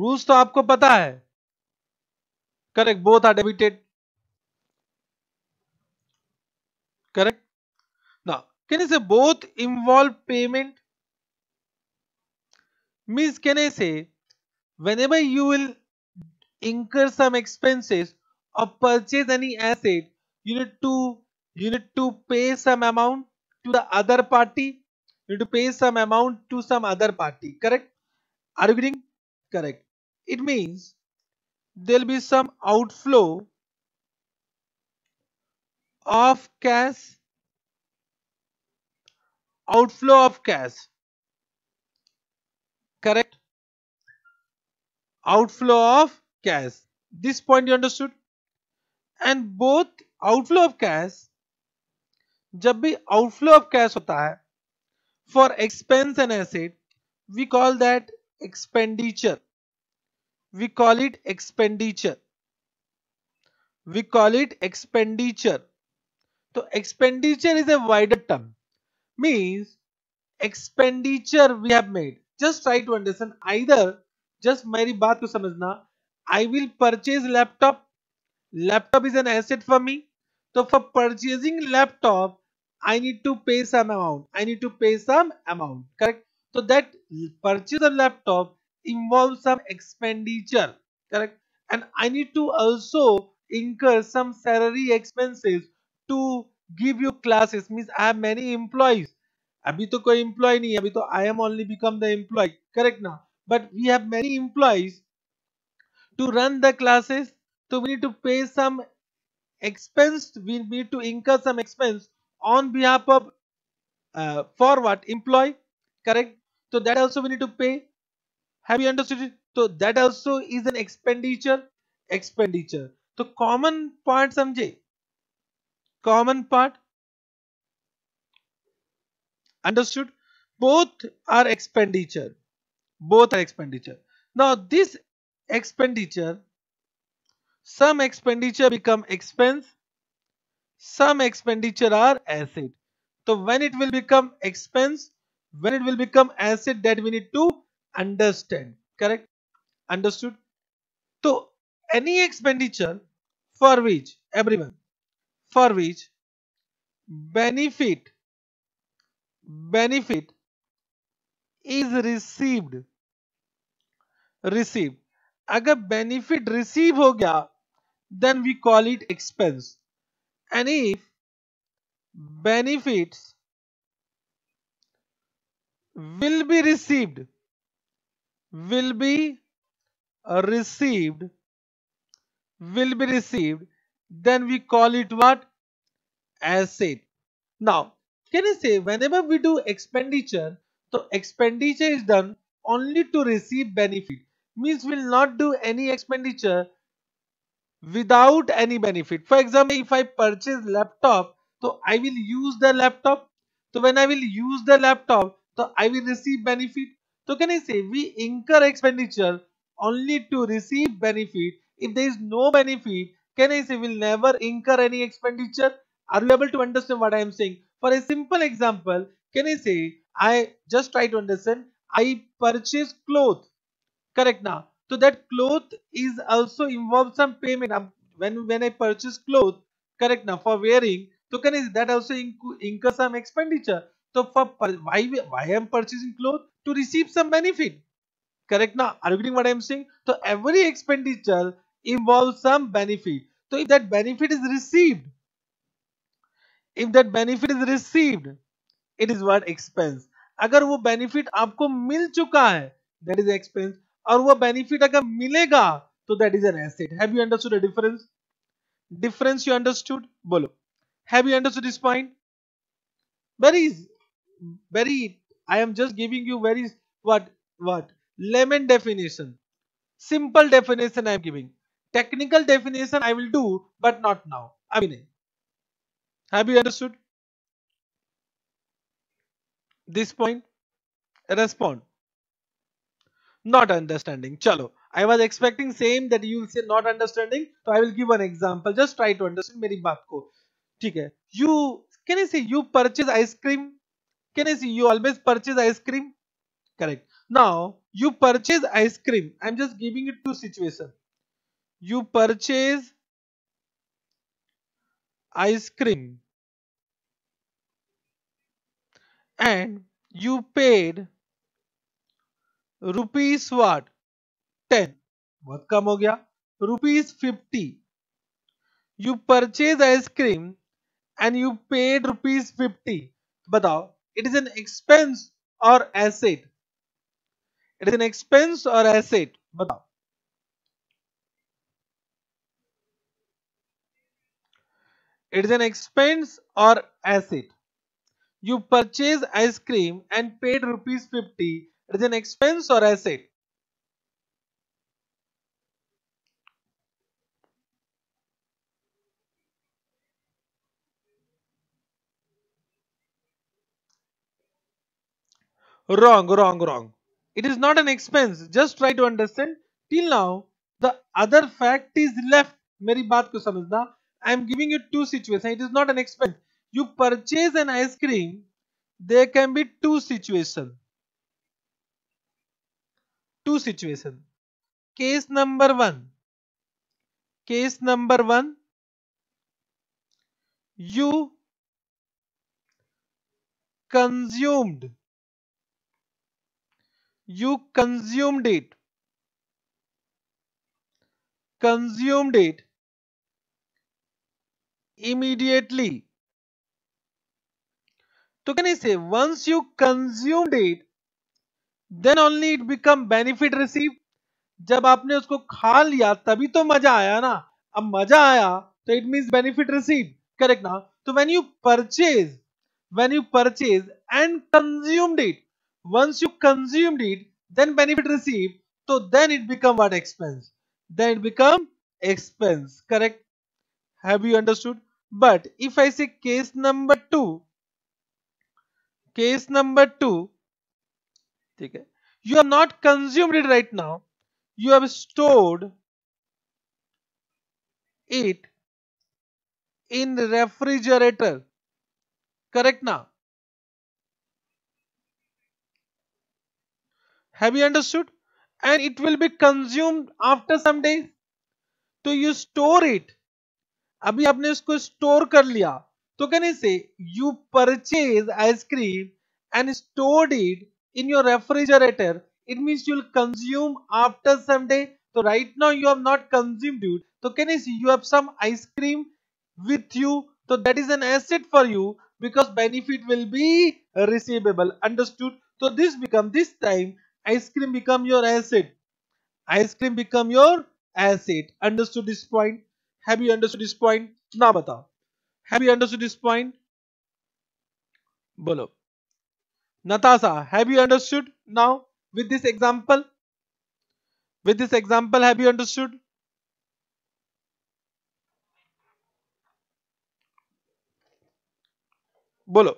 rules तो आपको पता है correct both are debited correct ना कहने से both involve payment means कहने से when ever you will incur some expenses और purchase any asset you need to you need to pay some amount to the other party you need to pay some amount to some other party correct are you getting correct it means there'll be some outflow of cash outflow of cash correct outflow of cash this point you understood and both outflow of cash जब भी outflow of cash होता है for expense and asset we call that expenditure we call it expenditure we call it expenditure so expenditure is a wider term means expenditure we have made just try to understand either just meri baat ko samajhna I will purchase laptop laptop is an asset for me so for purchasing laptop I need to pay some amount. I need to pay some amount. Correct. So that purchase of laptop involves some expenditure. Correct. And I need to also incur some salary expenses to give you classes. Means I have many employees. अभी तो कोई employee नहीं है अभी तो am only become the employee. Correct now. ना we have many employees to run the classes. So we need to pay some expense we need to incur some expense on behalf of uh, for what employee correct so that also we need to pay have you understood it so that also is an expenditure expenditure So common part, समझे Common part understood? Both are expenditure. Both are expenditure. Now this expenditure some expenditure become expense some expenditure are asset so when it will become expense when it will become asset that we need to understand correct understood so any expenditure for which everyone for which benefit benefit is received received अगर benefit receive हो गया then we call it and if benefits will be received will be received will be received then we call it what asset now can you say whenever we do expenditure so expenditure is done only to receive benefit means we'll not do any expenditure without any benefit. For example, if I purchase laptop, so I will use the laptop. So when I will use the laptop, so I will receive benefit. So can I say we incur expenditure only to receive benefit? If there is no benefit, can I say we'll never incur any expenditure? Are you able to understand what I am saying? For a simple example, can I say I just try to understand I purchase clothes. Correct now. So that cloth is also involved some payment. When when I purchase cloth, correct now for wearing, so can is that also incur some expenditure. So for why why I am purchasing cloth to receive some benefit. Correct now? Are you getting what I am saying? So every expenditure involves some benefit. So if that benefit is received, if that benefit is received, it is what expense. अगर वो benefit आपको मिल चुका है that is expense और वो benefit अगर मिलेगा तो that is an asset have you understood a difference difference you understood बोलो have you understood this point very very I am just giving you very what what layman definition simple definition I am giving technical definition I will do but not now अभी नहीं have you understood this point respond not understanding chalo I was expecting same that you will say not understanding so I will give an example just try to understand मेरी बात को ठीक है you can I say you purchase ice cream can I say you always purchase ice cream correct now you purchase ice cream I'm just giving it to situation you purchase ice cream and you paid rupees what ten बहुत कम हो गया rupees fifty you purchase ice cream and you paid rupees fifty बताओ it is an expense और asset it is an expense और asset बताओ it is an expense और asset you purchase ice cream and paid rupees fifty It is an expense or asset. Wrong, wrong, wrong. It is not an expense. Just try to understand. Till now, the other fact is left. मेरी बात को समझना. I am giving you two situations. It is not an expense. You purchase an ice cream. There can be two situations. two situation case number 1 case number 1 you consumed you consumed it consumed it immediately so can i say once you consumed it then only it become benefit receive जब आपने उसको खा लिया तभी तो मजा आया ना अब मजा आया तो it mean benefit receive correct ना तो when you purchase when you purchase and consumed it once you consumed it then benefit receive तो then it become what expense then it become expense correct have you understood but if I say case number two case number two ठीक है you have not consumed it right now you have stored it in refrigerator correct ना have you understood and it will be consumed after some days तो you store it अभी आपने इसको store कर लिया तो कहने से you purchase ice cream and stored it in your refrigerator, it means you'll consume after some day. So right now you have not consumed it. So can you see you have some ice cream with you. So that is an asset for you because benefit will be receivable. Understood? So this become this time ice cream become your asset. Ice cream become your asset. Understood this point? Have you understood this point? ना bata. Have you understood this point? बोलो Natasha, have you understood now with this example? With this example, have you understood? Bolo.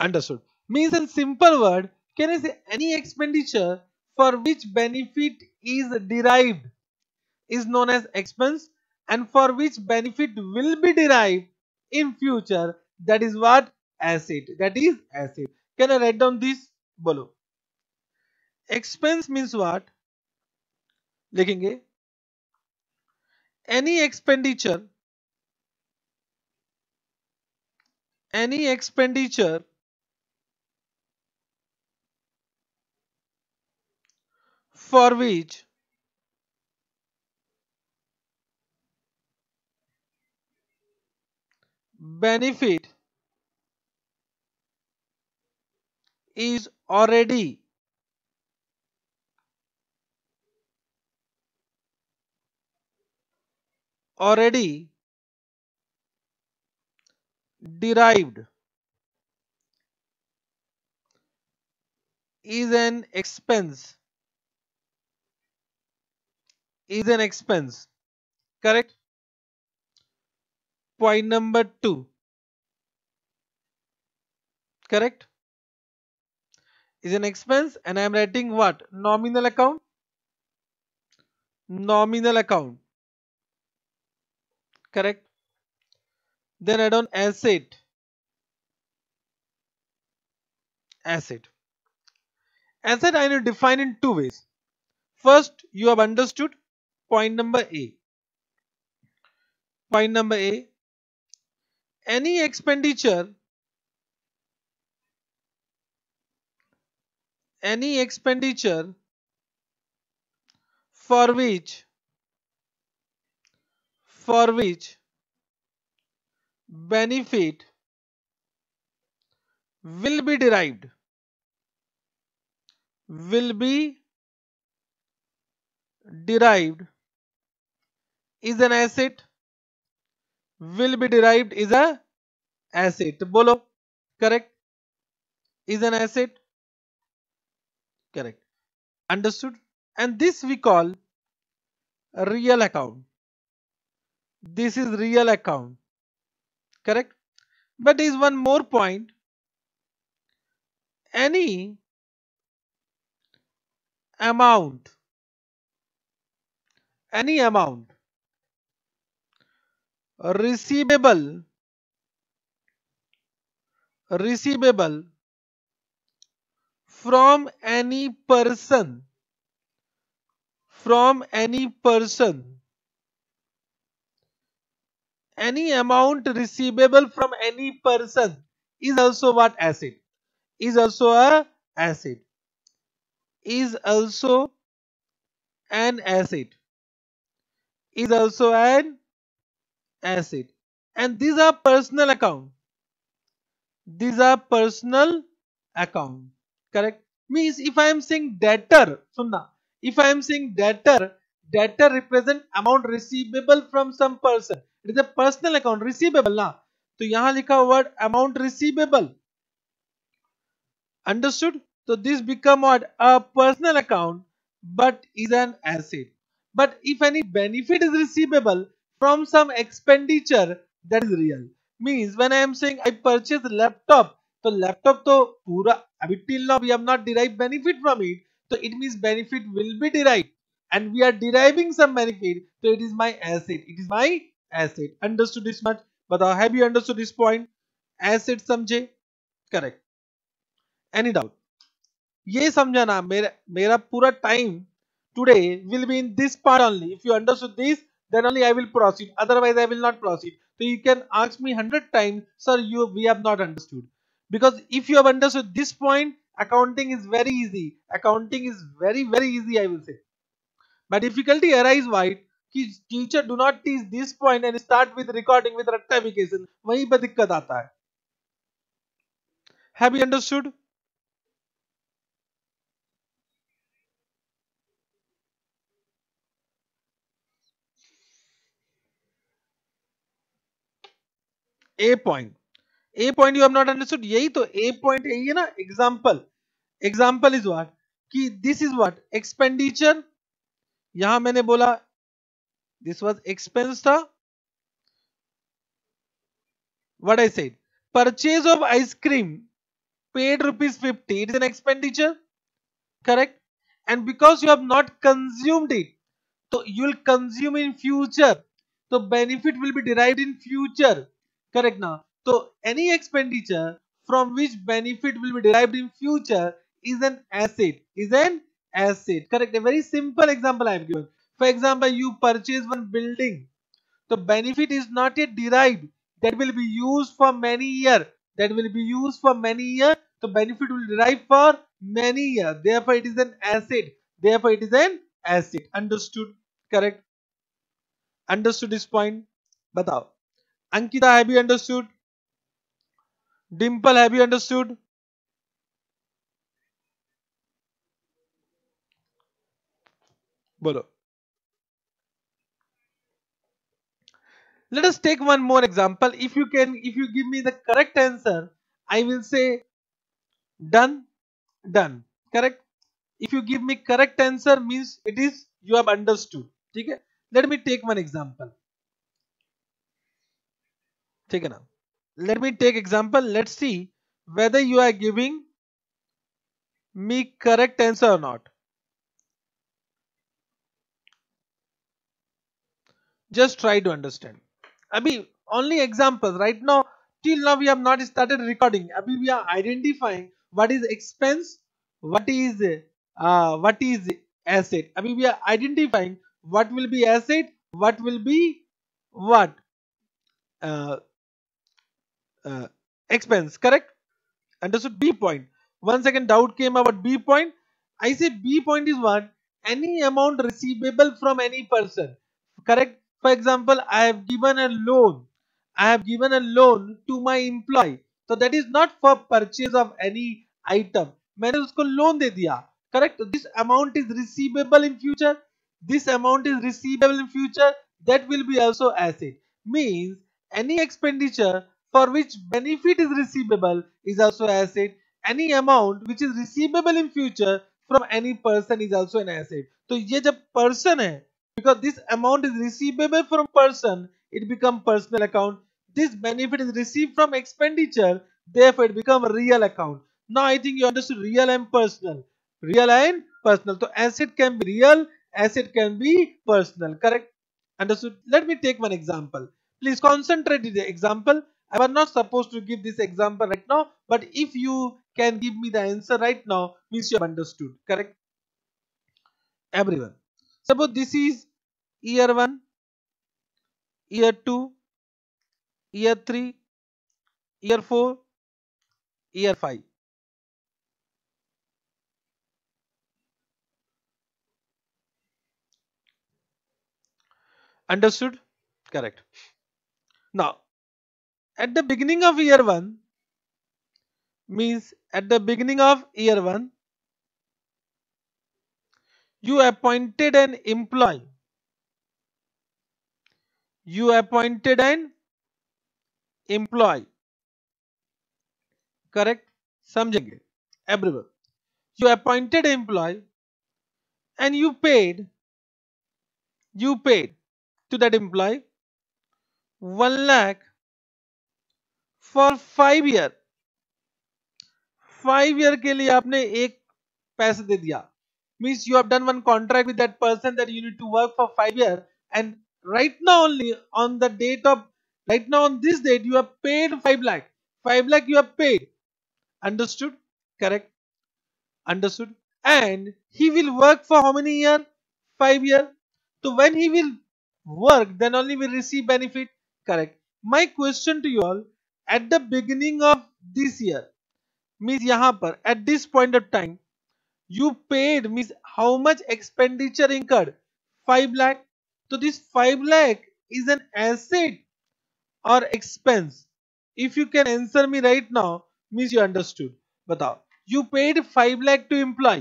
understood means in simple word can i say any expenditure for which benefit is derived is known as expense and for which benefit will be derived in future that is what asset that is asset can i write down this below? expense means what likhenge any expenditure any expenditure for which benefit is already already derived is an expense is an expense. Correct? Point number 2. Correct? Is an expense and I am writing what? Nominal account. Nominal account. Correct? Then add on asset. Asset. Asset I need to define in two ways. First, you have understood point number A. Point number A. Any expenditure any expenditure for which for which benefit will be derived will be derived is an asset will be derived is a asset bolo correct is an asset correct understood and this we call real account this is real account correct but is one more point any amount any amount receivable receivable from any person from any person any amount receivable from any person is also what asset is also a asset is also an asset is also an Asset and these are personal account these are personal account correct means if i am saying debtor sunna if i am saying debtor debtor represent amount receivable from some person it is a personal account receivable na तो यहां लिखा word amount receivable understood तो this become what a personal account, but is an asset. But if any benefit is receivable, from some expenditure that is real. Means when I am saying I purchased laptop, so laptop to pura, abhi till now we have not derived benefit from it. So it means benefit will be derived and we are deriving some benefit. So it is my asset. It is my asset. Understood this much? But have you understood this point? Asset समझे? Correct. Any doubt? ये समझाना मेरा मेरा पूरा time today will be in this part only. If you understood this, then only I will proceed. Otherwise, I will not proceed. So you can ask me 100 times, sir, you we have not understood. Because if you have understood this point, accounting is very easy. Accounting is very, very easy, I will say. But difficulty arise why? Teacher, do not teach this point and start with recording with with रट्टाफिकेशन वहीं पर दिक्कत आता है a point a point you have not understood यही तो a point यही है ना एग्जाम्पल एग्जाम्पल इज वॉट कि दिस इज वॉट एक्सपेंडिचर यहां मैंने बोला दिस वॉज एक्सपेंस था what I said purchase of ice cream paid rupees fifty it is an expenditure correct and because you have not consumed it तो you will consume in future तो benefit will be derive in future Correct now. So any expenditure from which benefit will be derived in future is an asset. Is an asset. Correct. A very simple example I have given. For example, you purchase one building. The benefit is not yet derived. That will be used for many year. That will be used for many year. The benefit will derive for many year. Therefore, it is an asset. Therefore, it is an asset. Understood? Correct. Understood this point? बताओ Ankita, have you understood? Dimple, have you understood? Bolo. Let us take one more example. If you can, if you give me the correct answer, I will say done, done. Correct? If you give me correct answer means it is you have understood. Okay? Let me take one example. ठीक है ना let me take example let's see whether you are giving me correct answer or not just try to understand abhi only example right now till now we have not started recording abhi we are identifying what is expense what is uh, what is asset abhi we are identifying what will be asset what will be what uh, uh, expense correct understood b point One second doubt came about b point i say b point is what any amount receivable from any person correct for example i have given a loan i have given a loan to my employee so that is not for purchase of any item मैंने उसको loan दे दिया correct this amount is receivable in future this amount is receivable in future that will be also asset means any expenditure for which benefit is receivable is also asset. Any amount which is receivable in future from any person is also an asset. So, this person है because this amount is receivable from person it become personal account. This benefit is received from expenditure therefore it become real account. Now I think you understood real and personal. Real and personal. So asset can be real, asset can be personal. Correct? Understood? Let me take one example. Please concentrate the example. I was not supposed to give this example right now, but if you can give me the answer right now, means you have understood, correct? Everyone. Suppose this is year 1, year 2, year 3, year 4, year 5. Understood? Correct. Now, at the beginning of year 1 means at the beginning of year 1 you appointed an employee you appointed an employee correct समझेंगे everyone you appointed employee and you paid you paid to that employee 1 lakh for five year, five year के लिए आपने एक पैसे दे दिया means you have done one contract with that person that you need to work for five year. and right now only on the date of right now on this date you have paid 5 lakh 5 lakh you have paid understood correct understood and he will work for how many year 5 year so when he will work then only will receive benefit correct my question to you all at the beginning of this year, means यहाँ at this point of time, you paid means how much expenditure incurred 5 lakh so this 5 lakh is an asset or expense if you can answer me right now means you understood batao you paid 5 lakh to employ.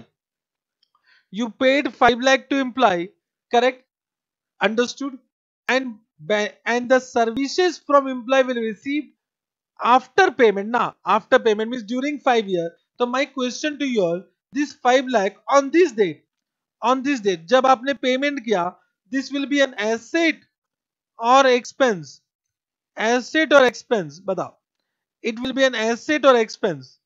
you paid 5 lakh to employ, correct understood and and the services from employ will receive after payment now after payment means during 5 year so my question to you all this 5 lakh on this date on this date jab aapne payment kiya this will be an asset or expense asset or expense बताओ it will be an asset or expense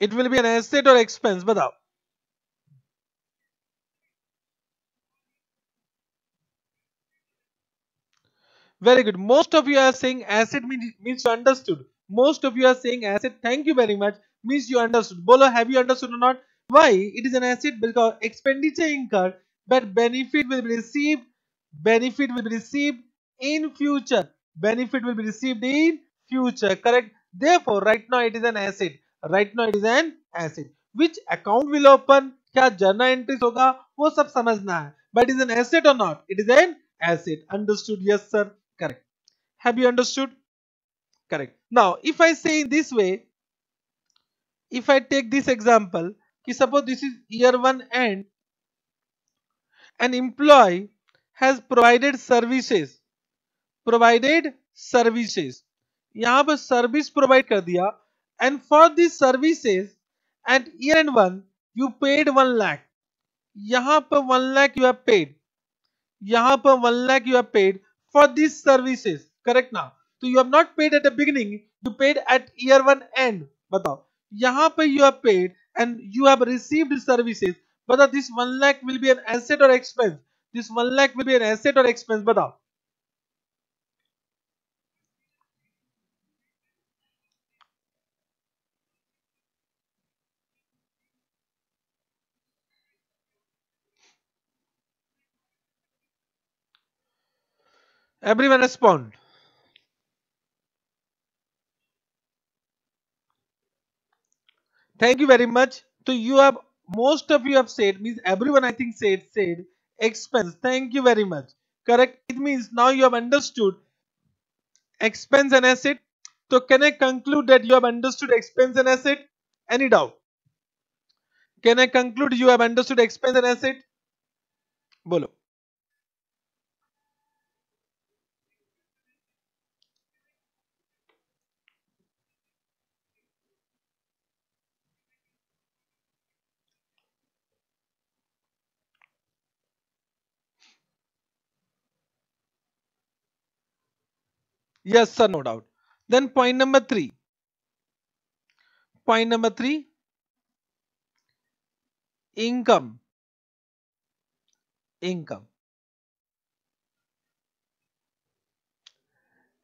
it will be an asset or expense बताओ Very good. Most of you are saying asset means, you understood. Most of you are saying asset. Thank you very much. Means you understood. Bolo, have you understood or not? Why? It is an asset because expenditure incurred but benefit will be received. Benefit will be received in future. Benefit will be received in future. Correct. Therefore, right now it is an asset. Right now it is an asset. Which account will open? क्या journal entries होगा वो सब समझना है But is an asset or not? It is an asset. Understood? Yes, sir. correct have you understood correct now if i say in this way if i take this example ki suppose this is year 1 and an employee has provided services provided services yahan par service provide kar diya and for this services at year end one you paid 1 lakh yahan par 1 lakh you have paid yahan par 1 lakh you have paid for these services correct now so you have not paid at the beginning you paid at year one end batao Here, you have paid and you have received services batao this 1 lakh will be an asset or expense this 1 lakh will be an asset or expense batao Everyone respond. Thank you very much. So you have most of you have said means everyone I think said said expense. Thank you very much. Correct. It means now you have understood expense and asset. So can I conclude that you have understood expense and asset? Any doubt? Can I conclude you have understood expense and asset? Bolo. Yes, sir, no doubt. Then point number three. Point number three. Income. Income.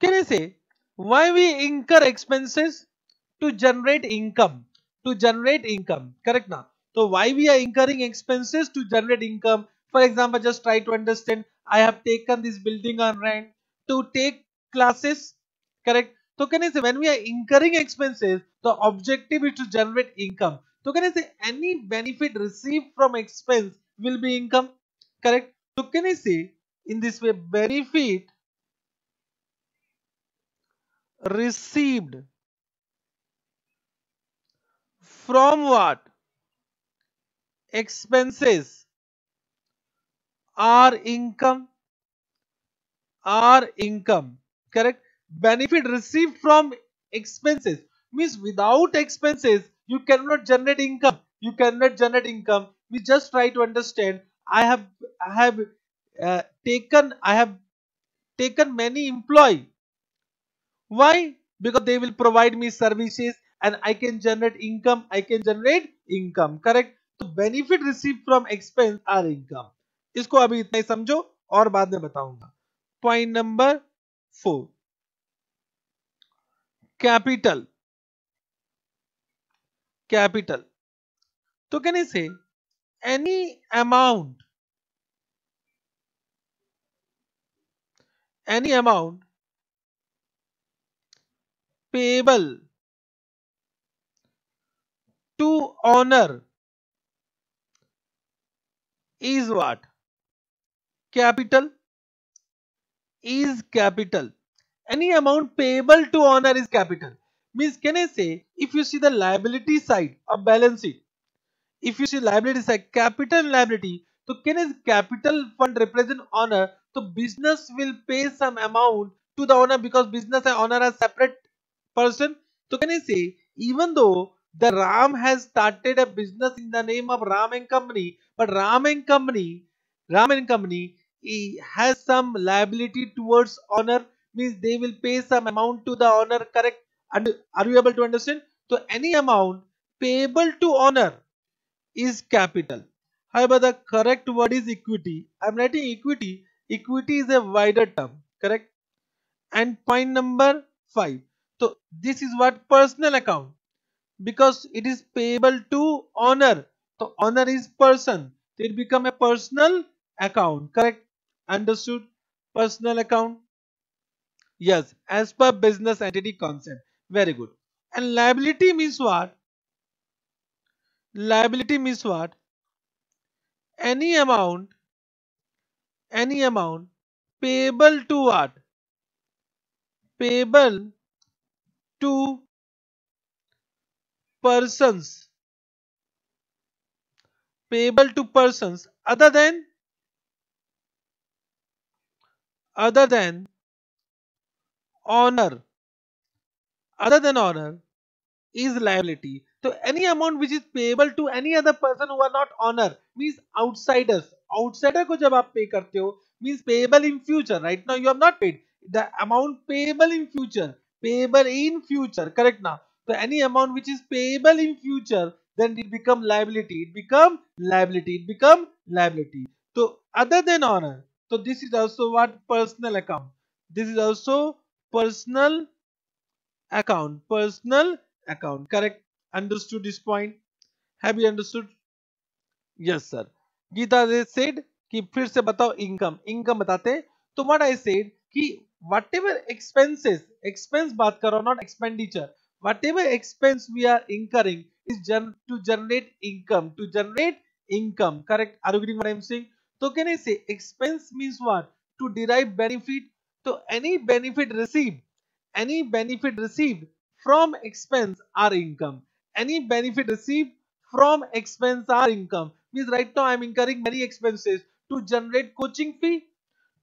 Can I say why we incur expenses to generate income? To generate income, correct now. So why we are incurring expenses to generate income? For example, just try to understand. I have taken this building on rent to take classes. Correct. So can I say when we are incurring expenses, the objective is to generate income. So can I say any benefit received from expense will be income. Correct. So can I say in this way benefit received from what? Expenses are income are income correct benefit received from expenses means without expenses you cannot generate income you cannot generate income we just try to understand i have i have uh, taken i have taken many employee why because they will provide me services and i can generate income i can generate income correct so benefit received from expense are income isko abhi itna hi samjho aur baad mein bataunga point number four capital capital तो कहने से any amount any amount payable to owner is what capital is capital. Any amount payable to owner is capital. Means can I say if you see the liability side of balance sheet, if you see liability side capital liability, so can is capital fund represent owner? So business will pay some amount to the owner because business and owner are separate person. So can I say even though the Ram has started a business in the name of Ram and Company, but Ram and Company, Ram and Company has some liability towards honor means they will pay some amount to the honor correct and are you able to understand so any amount payable to honor is capital however the correct word is equity i'm writing equity equity is a wider term correct and point number 5 so this is what personal account because it is payable to honor so honor is person so it become a personal account correct Understood? Personal account? Yes, as per business entity concept. Very good. And liability means what? Liability means what? Any amount, any amount payable to what? Payable to persons payable to persons other than other than honor other than honor is liability so any amount which is payable to any other person who are not honor means outsiders outsider ko jab aap pay karte ho means payable in future right now you have not paid the amount payable in future payable in future correct now so any amount which is payable in future then it become liability it become liability it become liability so other than honor so this is also what personal account this is also personal account personal account correct understood this point have you understood yes sir Gita they said कि फिर से बताओ income income बताते तो what I said कि whatever expenses expense बात करो not expenditure whatever expense we are incurring is gen to generate income to generate income correct are you getting what i'm saying So can I say expense means what? To derive benefit. So any benefit received, any benefit received from expense or income. Any benefit received from expense or income. Means right now I am incurring many expenses to generate coaching fee,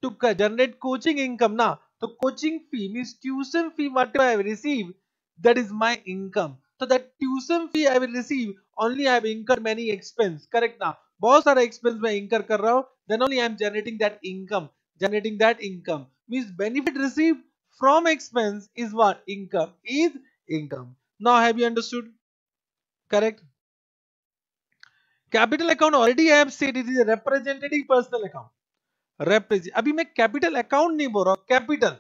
to generate coaching income. Now, the coaching fee means tuition fee whatever I have received, that is my income. So that tuition fee I will receive only I have incurred many expense. Correct now. बहुत सारा expense मैं इंकर कर रहा हूँ then only I am generating that income generating that income mean benefit receive from expense is what income is income now have you understood correct capital account already I have said it is a representative personal account represent अभी मैं capital account नहीं बोल रहा हूं capital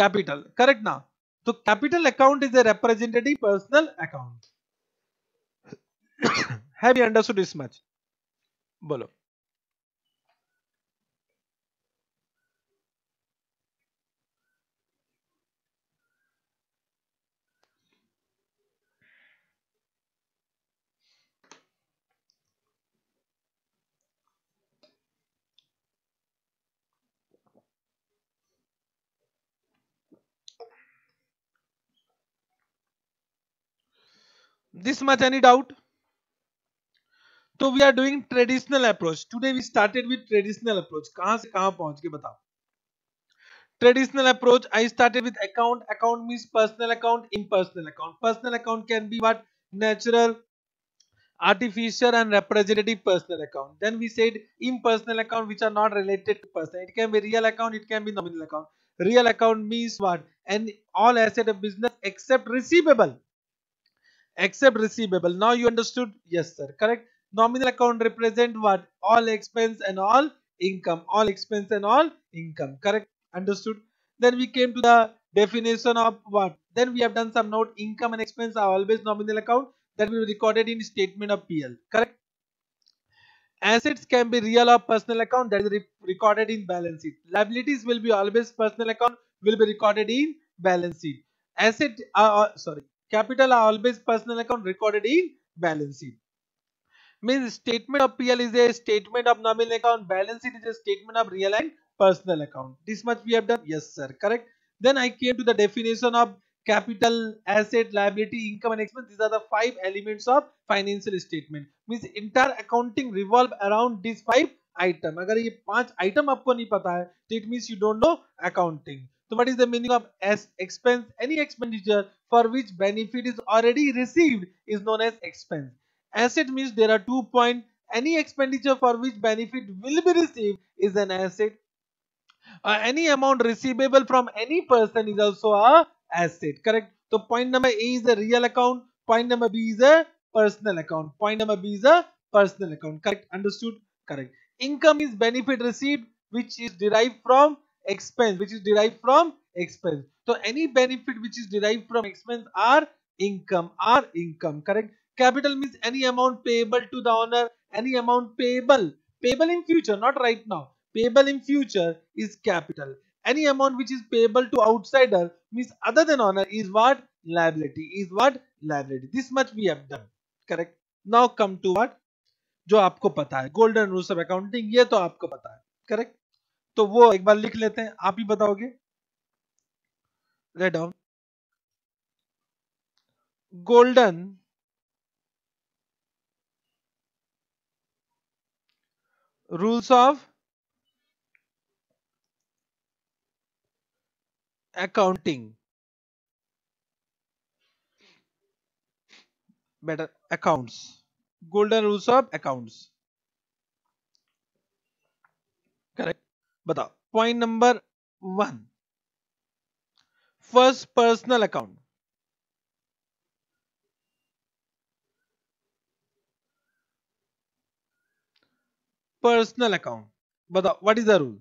capital correct ना तो capital account is a representative personal account have you understood this much बोलो this much any doubt तो we are doing traditional approach today we started with traditional approach कहां से कहां पहुंच के बताओ traditional approach i started with account account means personal account impersonal account personal account can be what natural artificial and representative personal account then we said impersonal account which are not related to personal it can be real account it can be nominal account real account means what and all asset of business except receivable except receivable now you understood yes sir correct Nominal account represent what? All expense and all income. All expense and all income. Correct? Understood? Then we came to the definition of what? Then we have done some note. Income and expense are always nominal account that will be recorded in statement of PL. Correct? Assets can be real or personal account that is re recorded in balance sheet. Liabilities will be always personal account will be recorded in balance sheet. Asset, uh, uh sorry, capital are always personal account recorded in balance sheet means statement of PL is a statement of nominal account, balance sheet is a statement of real and personal account. This much we have done, yes sir, correct. Then I came to the definition of capital, asset, liability, income and expense. These are the five elements of financial statement. Means entire accounting revolve around these five item. If you do item know these five items, it means you don't know accounting. So what is the meaning of as expense? Any expenditure for which benefit is already received is known as expense. Asset means there are two points. Any expenditure for which benefit will be received is an asset. Uh, any amount receivable from any person is also a asset. Correct. So point number A is a real account. Point number B is a personal account. Point number B is a personal account. Correct. Understood. Correct. Income is benefit received which is derived from expense which is derived from expense. So any benefit which is derived from expense are income are income correct Capital means any amount payable to the owner, any amount payable, payable in future, not right now. Payable in future is capital. Any amount which is payable to outsider means other than owner is what? Liability. Is what? Liability. This much we have done. Correct. Now come to what? जो आपको पता है golden rules of accounting ये तो आपको पता है correct तो वो एक बार लिख लेते हैं आप ही बताओगे write down golden rules of accounting better accounts golden rules of accounts correct batao point number 1 first personal account personal account. But uh, what is the rule?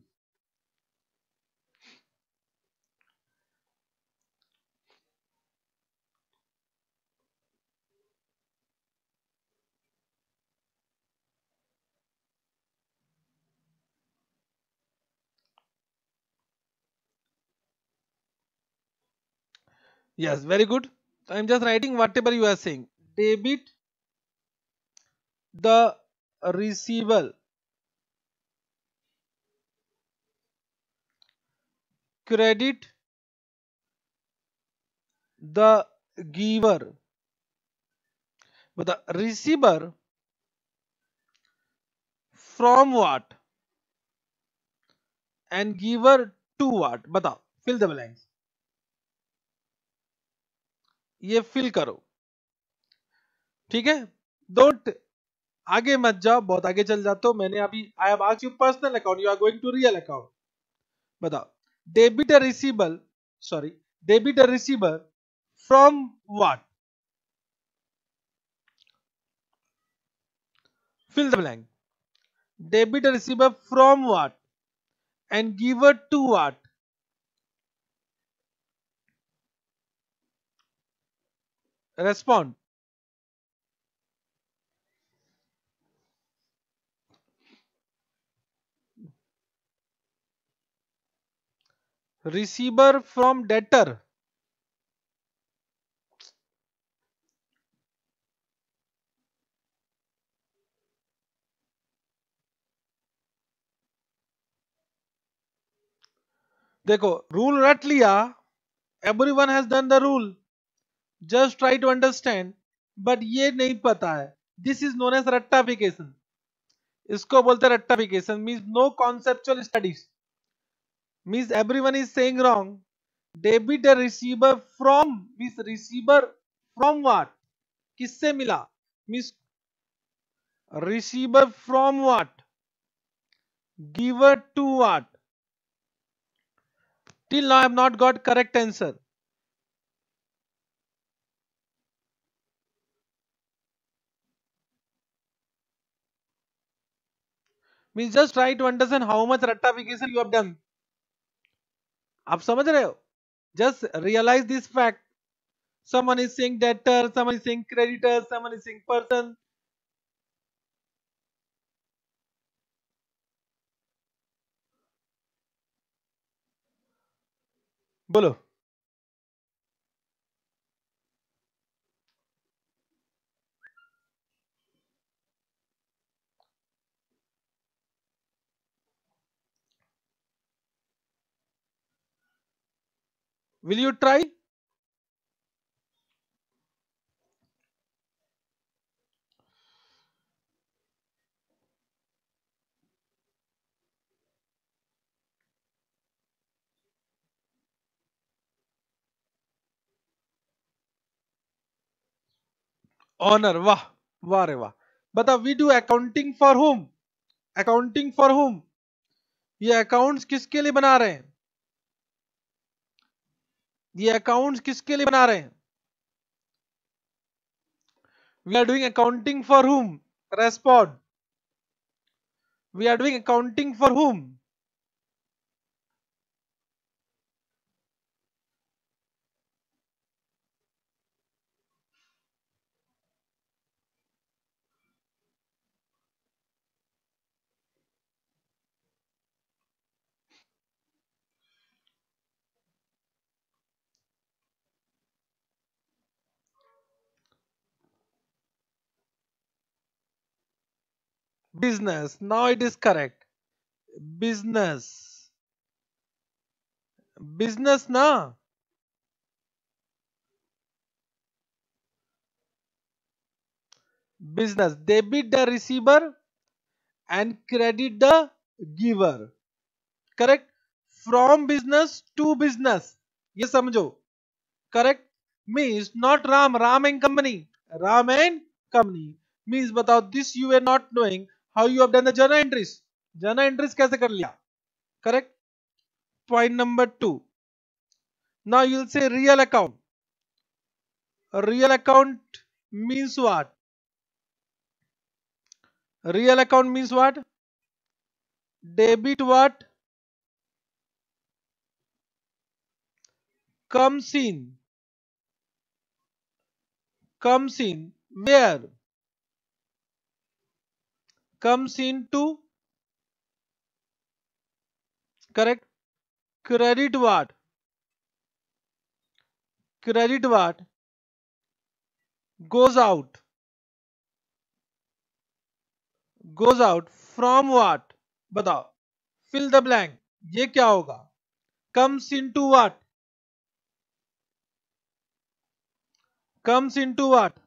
Yes, very good. So I am just writing whatever you are saying. Debit the receivable credit the giver but the receiver from what and giver to what बताओ fill the blanks ये fill करो ठीक है don't आगे मत जाओ बहुत आगे चल जाते हो मैंने अभी I have asked you personal account you are going to real account बताओ debit a receivable sorry debit a receiver from what fill the blank debit a receiver from what and giver to what respond receiver from debtor देखो rule रट लिया everyone has done the rule just try to understand but ये नहीं पता है this is known as रट्टाफिकेशन इसको बोलते हैं रट्टाफिकेशन means no conceptual studies means everyone is saying wrong debit debit receiver from means receiver from what किससे मिला means receiver from what giver to what till now i have not got correct answer means just try to understand how much rectification you have done आप समझ रहे हो just realise this fact someone debtor someone is saying creditor someone is saying person बोलो will you try owner वाह वाह रे वाह बता we do accounting for whom accounting for whom ये अकाउंट्स किसके लिए बना रहे हैं ये अकाउंट किसके लिए बना रहे हैं we are doing accounting for whom respond we are doing accounting for whom business now it is correct business business na business debit the receiver and credit the giver correct from business to business ye samjho correct means not ram ram and company ram and company means batao this you are not knowing how you have done the journal entries journal entries कैसे कर लिया correct point number two now you will say real account real account means what real account means what debit what come in comes in where comes into correct credit what credit what goes out goes out from what batao fill the blank ye kya hoga comes into what comes into what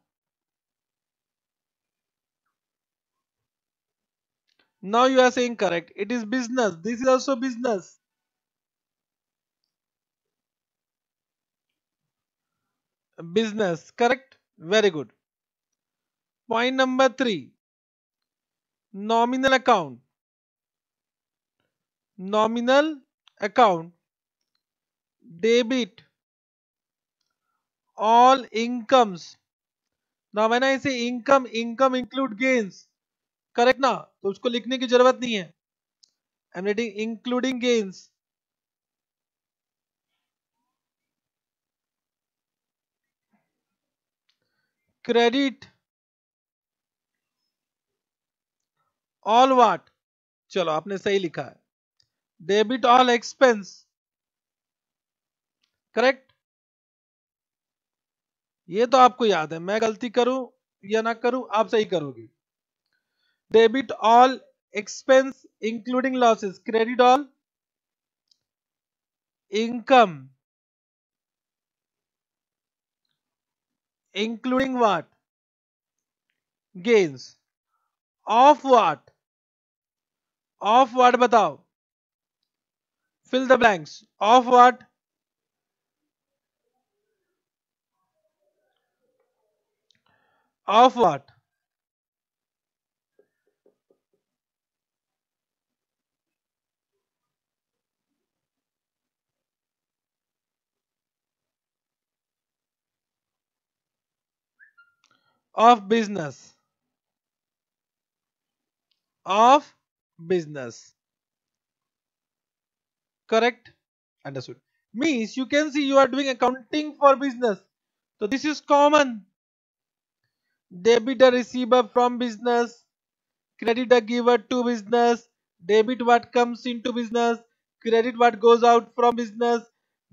Now you are saying correct. It is business. This is also business. Business. Correct. Very good. Point number three. Nominal account. Nominal account. Debit. All incomes. Now when I say income, income include gains. Correct ना तो उसको लिखने की जरूरत नहीं है I am writing including gains credit all what चलो आपने सही लिखा है डेबिट ऑल एक्सपेंस करेक्ट ये तो आपको याद है मैं गलती करूं या ना करूं आप सही करोगे debit all expense including losses credit all income including what gains of what of what batao fill the blanks of what of what of business of business correct understood means you can see you are doing accounting for business so this is common Debit debitor receiver from business credit creditor giver to business debit what comes into business credit what goes out from business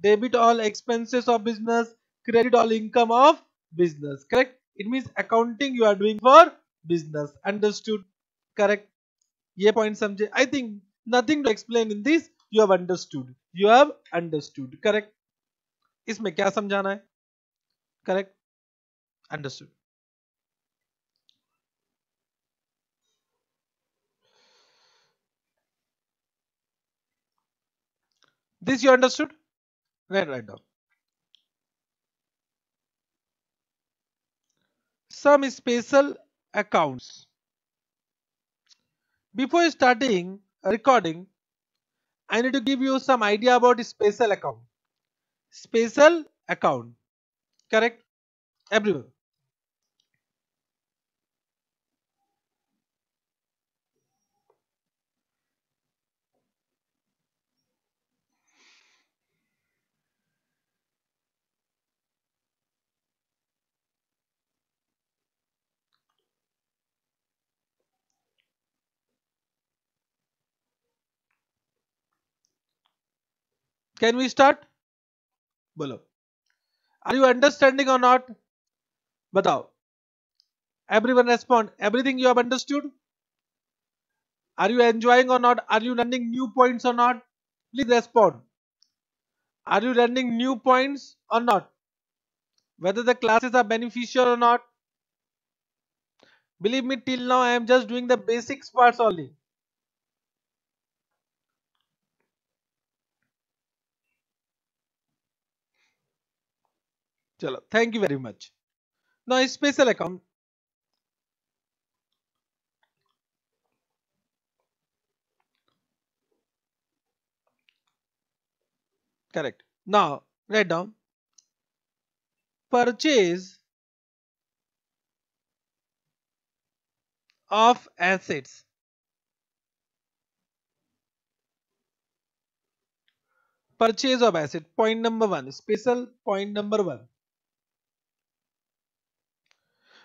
debit all expenses of business credit all income of business correct it means accounting you are doing for business understood correct yeah point samjhe i think nothing to explain in this you have understood you have understood correct इसमें क्या समझाना है Correct understood. this you understood right right down some special accounts. Before starting uh, recording, I need to give you some idea about special account. Special account, correct? Everywhere. can we start bolo are you understanding or not batao everyone respond everything you have understood are you enjoying or not are you learning new points or not please respond are you learning new points or not whether the classes are beneficial or not believe me till now i am just doing the basics parts only चलो thank you very much ना special account correct ना write down purchase of assets purchase of asset point number one special point number one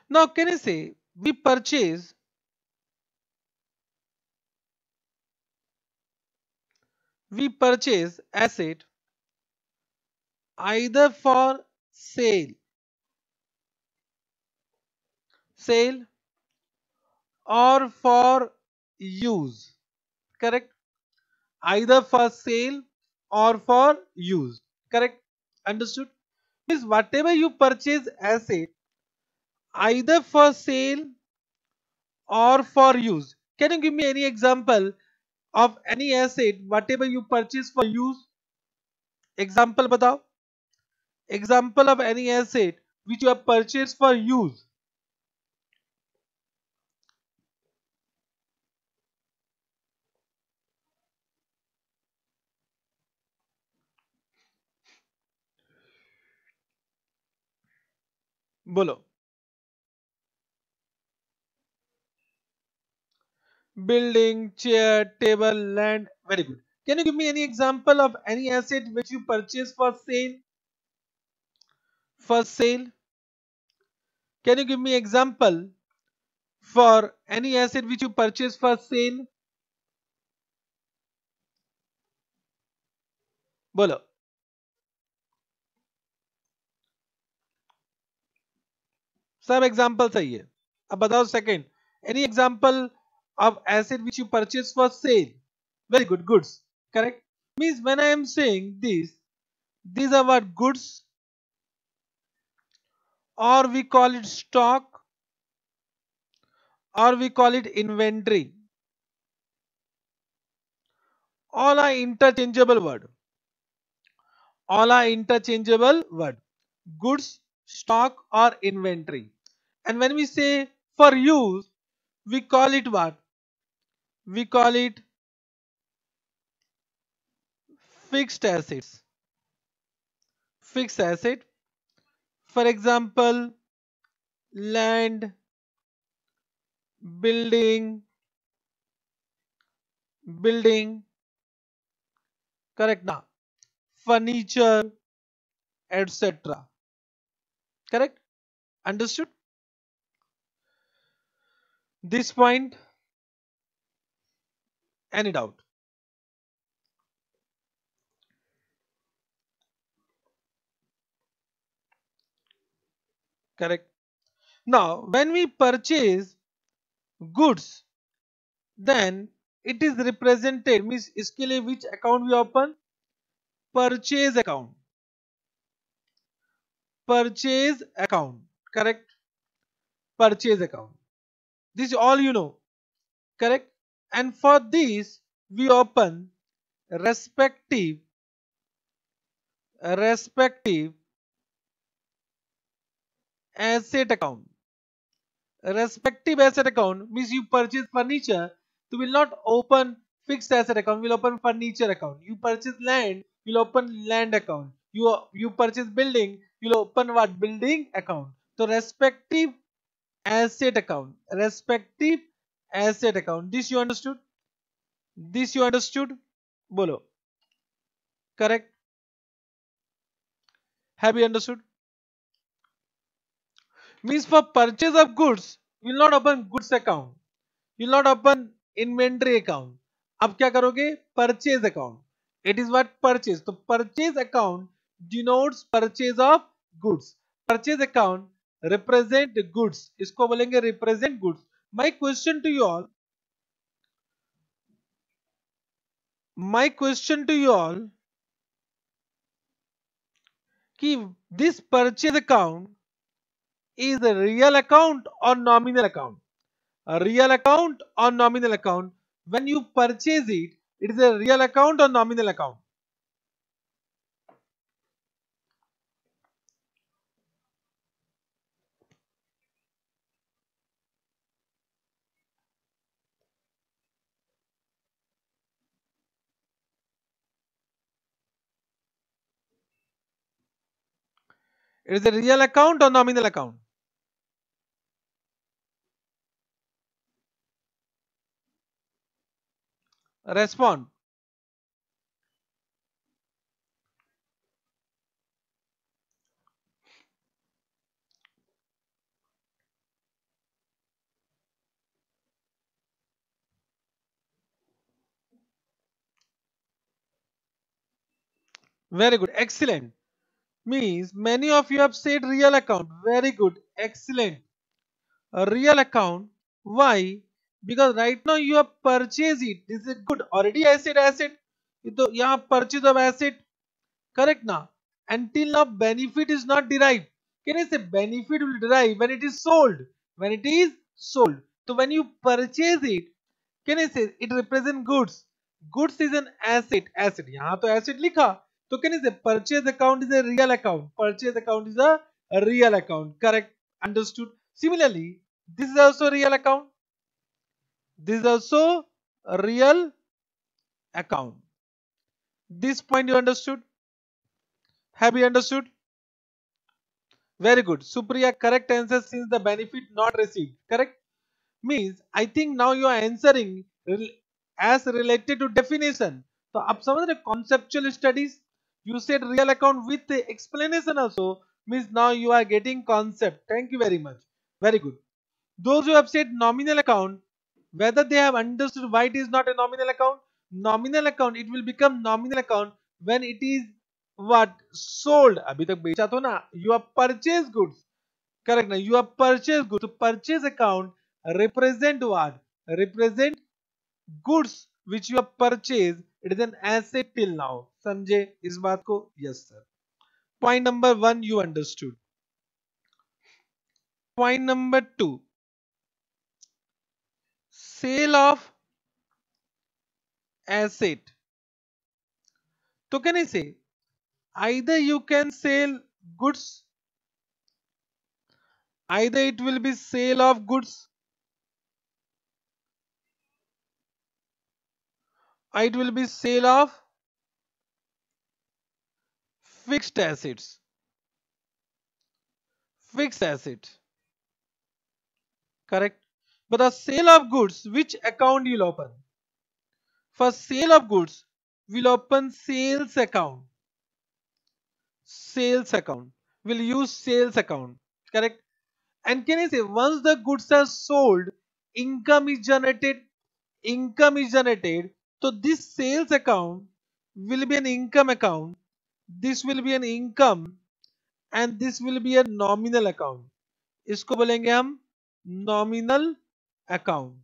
Now, can I say we purchase we purchase asset either for sale sale or for use correct either for sale or for use correct understood is whatever you purchase asset either for sale or for use can you give me any example of any asset whatever you purchase for use example batao example of any asset which you have purchased for use बोलो building, chair, table, land. Very good. Can you give me any example of any asset which you purchase for sale? For sale. Can you give me example for any asset which you purchase for sale? Bolo. सब example सही है अब second. Any example of asset which you purchase for sale. Very good, goods. Correct? Means when I am saying this, these are what goods or we call it stock or we call it inventory. All are interchangeable word. All are interchangeable word. Goods, stock or inventory. And when we say for use, we call it what? we call it fixed assets fixed asset for example land building building correct now furniture etc correct understood this point Any doubt? Correct. Now, when we purchase goods, then it is represented means इसके लिए which account we open? Purchase account. Purchase account. Correct. Purchase account. This is all you know. Correct. and for this we open respective respective asset account respective asset account means you purchase furniture you will not open fixed asset account will open furniture account you purchase land you'll open land account you you purchase building you'll open what building account so respective asset account respective asset account this you understood this you understood बोलो correct have you understood means for purchase of goods will not open goods account will not open inventory account अब क्या करोगे purchase account it is what purchase तो purchase account denote purchase of goods purchase account represent goods इसको बोलेंगे represent goods my question to you all my question to you all कि this purchase account is a real account or nominal account a real account or nominal account when you purchase it it is a real account or nominal account It is a real account or nominal account? Respond. Very good. Excellent. means many of you have said real account very good excellent a real account why because right now you have purchased it this is good already i said asset तो yahan purchase of asset correct na until now benefit is not derived can i say benefit will derive when it is sold when it is sold so when you purchase it can i say it represent goods goods is an asset asset yahan to asset likha तो can you say purchase account is a real account? Purchase account is a, real account. Correct. Understood. Similarly, this is also real account. This is also a real account. This point you understood? Have you understood? Very good. Supriya, correct answer since the benefit not received. Correct? Means, I think now you are answering as related to definition. So, आप समझ रहे conceptual studies you said real account with explanation also means now you are getting concept thank you very much very good those who have said nominal account whether they have understood why it is not a nominal account nominal account it will become nominal account when it is what sold abhi tak becha to you have purchased goods correct now you have purchased goods so purchase account represent what represent goods which you have purchased it is an ऐसे पिल now समझे इस बात को yes sir point number one you understood point number two sale of asset तो can I say either you can sell goods either it will be sale of goods it will be sale of fixed assets fixed asset correct but the sale of goods which account you'll open for sale of goods we'll open sales account sales account we'll use sales account correct and can I say once the goods are sold income is generated income is generated so this sales account will be an income account. This will be an income and this will be a nominal account. इसको बोलेंगे हम nominal account.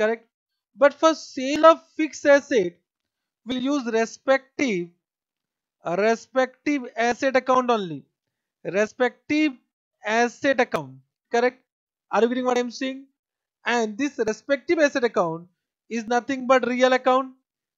Correct? But for sale of fixed asset, we'll use respective respective asset account only. Respective asset account. Correct? Are you getting what I'm saying? And this respective asset account is nothing but real account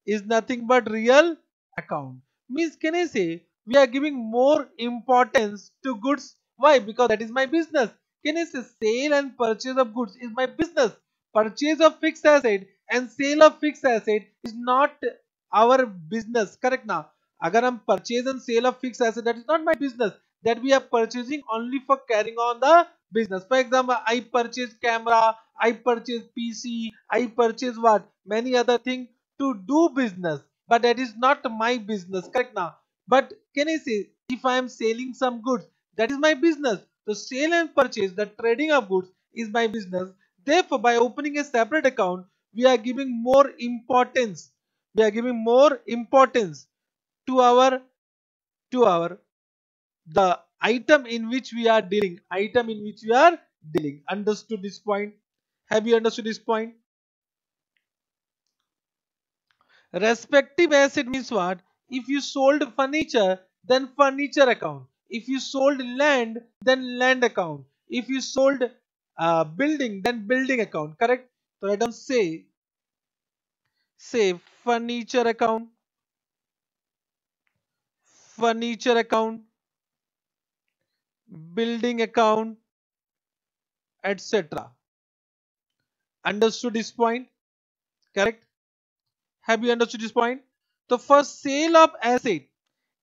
is nothing but real account means can I say we are giving more importance to goods why because that is my business can I say sale and purchase of goods is my business purchase of fixed asset and sale of fixed asset is not our business correct now agar hum purchase and sale of fixed asset that is not my business that we are purchasing only for carrying on the business. For example, I purchase camera, I purchase PC, I purchase what? Many other things to do business. But that is not my business, correct now? But can I say, if I am selling some goods, that is my business. So sale and purchase, the trading of goods is my business. Therefore, by opening a separate account, we are giving more importance. We are giving more importance to our to our the item in which we are dealing item in which we are dealing understood this point have you understood this point respective asset means what if you sold furniture then furniture account if you sold land then land account if you sold uh, building then building account correct so let us say say furniture account furniture account building account, etc. Understood this point? Correct? Have you understood this point? The first sale of asset.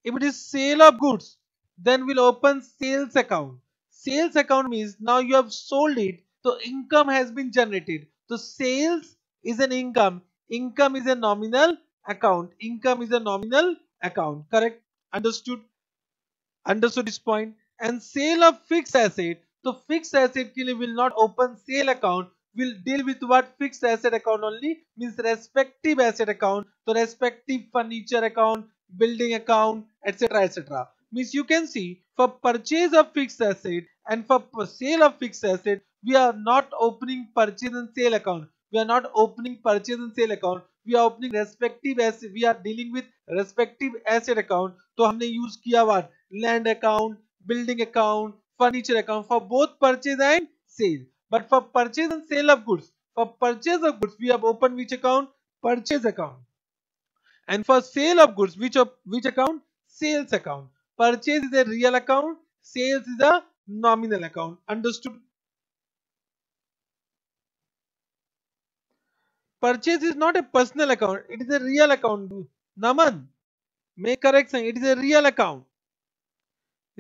If it is sale of goods, then we'll open sales account. Sales account means now you have sold it, so income has been generated. So sales is an income. Income is a nominal account. Income is a nominal account. Correct? Understood? Understood this point? And sale of fix asset तो fix asset के लिए will not open sale account will deal with what fixed asset account only means respective asset account so respective furniture account building account etc etc means you can see for purchase of fixed asset and for sale of fixed asset we are not opening purchase and sale account we are not opening purchase and sale account we are opening respective asset we are dealing with respective asset account तो हमने use किया what land account building account, furniture account for both purchase and sale. But for purchase and sale of goods, for purchase of goods, we have opened which account? Purchase account. And for sale of goods, which, of, which account? Sales account. Purchase is a real account, sales is a nominal account. Understood? Purchase is not a personal account, it is a real account. Naman, make correction, it is a real account.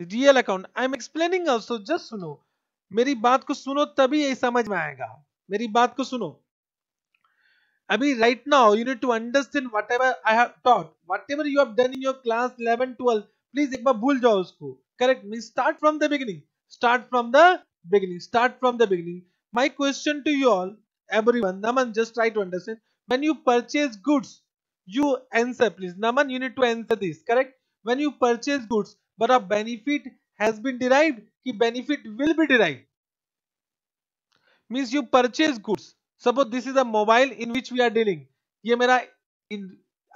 Real account I am explaining also just सुनो मेरी बात को सुनो तभी यही समझ में आएगा मेरी बात को सुनो अभी right now you need to understand whatever I have taught whatever you have done in your class 11 12 please एक बार भूल जाओ उसको correct mean start from the beginning start from the beginning start from the beginning my question to you all everyone Naman just try to understand when you purchase goods you answer please Naman you need to answer this correct when you purchase goods but a benefit has been derived ki benefit will be derived means you purchase goods suppose this is a mobile in which we are dealing ye mera in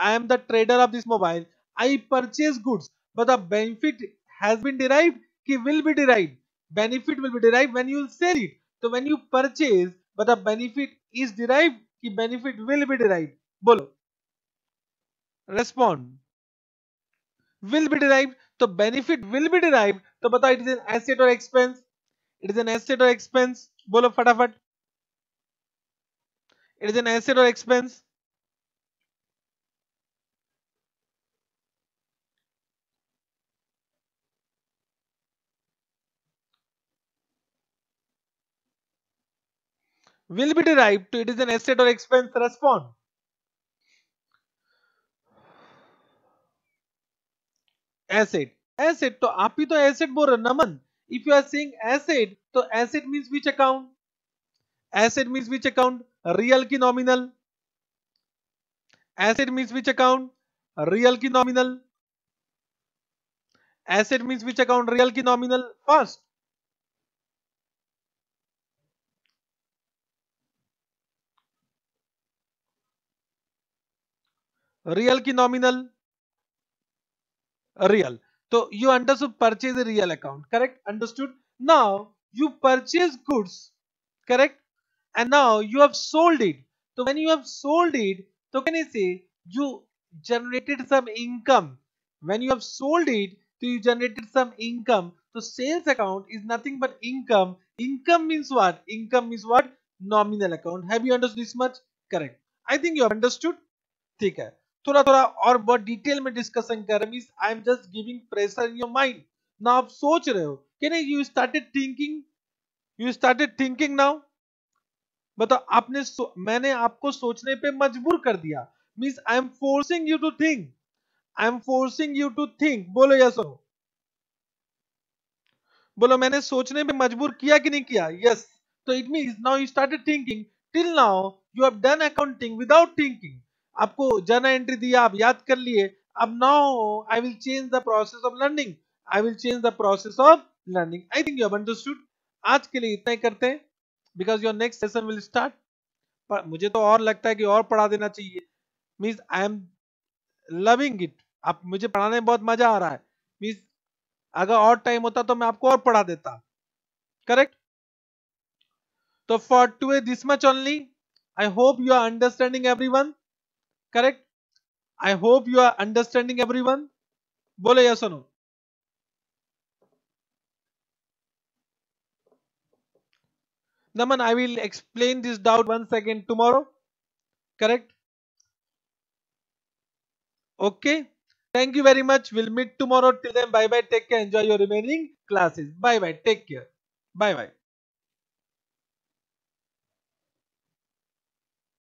i am the trader of this mobile i purchase goods but the benefit has been derived ki will be derived benefit will be derived when you will sell it so when you purchase but the benefit is derived ki benefit will be derived bolo respond will be derived तो benefit will be derive तो बताओ it is an asset और expense it is an asset और expense बोलो फटाफट it is an asset और expense will be derived to it is an asset or expense respond asset asset तो आप ही तो एसिड बोल रहे Naman if you are saying asset तो asset mean which account asset mean which account real की nominal asset means which account real की nominal asset means which account real की नॉमिनल फर्स्ट रियल की nominal real. So you understood purchase a real account, correct? Understood? Now you purchase goods, correct? And now you have sold it. So when you have sold it, so can I say you generated some income? When you have sold it, so you generated some income. So sales account is nothing but income. Income means what? Income means what? Nominal account. Have you understood this much? Correct. I think you have understood. Take care. थोड़ा थोड़ा और बहुत detail में discussion कर रहे mean I am just giving pressure in your mind ना आप सोच रहे हो कि नहीं you started thinking you started thinking now बताओ आपने मैंने आपको सोचने पे मजबूर कर दिया means I am forcing you to think I am forcing you to think बोलो यस हो बोलो मैंने सोचने पे मजबूर किया कि नहीं किया यस तो it mean now you started thinking till now you have done accounting without thinking आपको जर्नल एंट्री दिया आप याद कर लिए अब now I will change the process of learning I will change the process of learning I think you have understood आज के लिए इतना ही करते हैं because your next session will start मुझे तो और लगता है कि और पढ़ा देना चाहिए means I am loving it आप मुझे पढ़ाने में बहुत मजा आ रहा है मीन्स अगर और टाइम होता तो मैं आपको और पढ़ा देता करेक्ट तो for today this much only I hope you are understanding everyone correct I hope you are understanding everyone बोले या सुनो Naman I will explain this doubt one second tomorrow correct okay thank you very much will meet tomorrow till them bye bye take care enjoy your remaining classes bye bye take care bye bye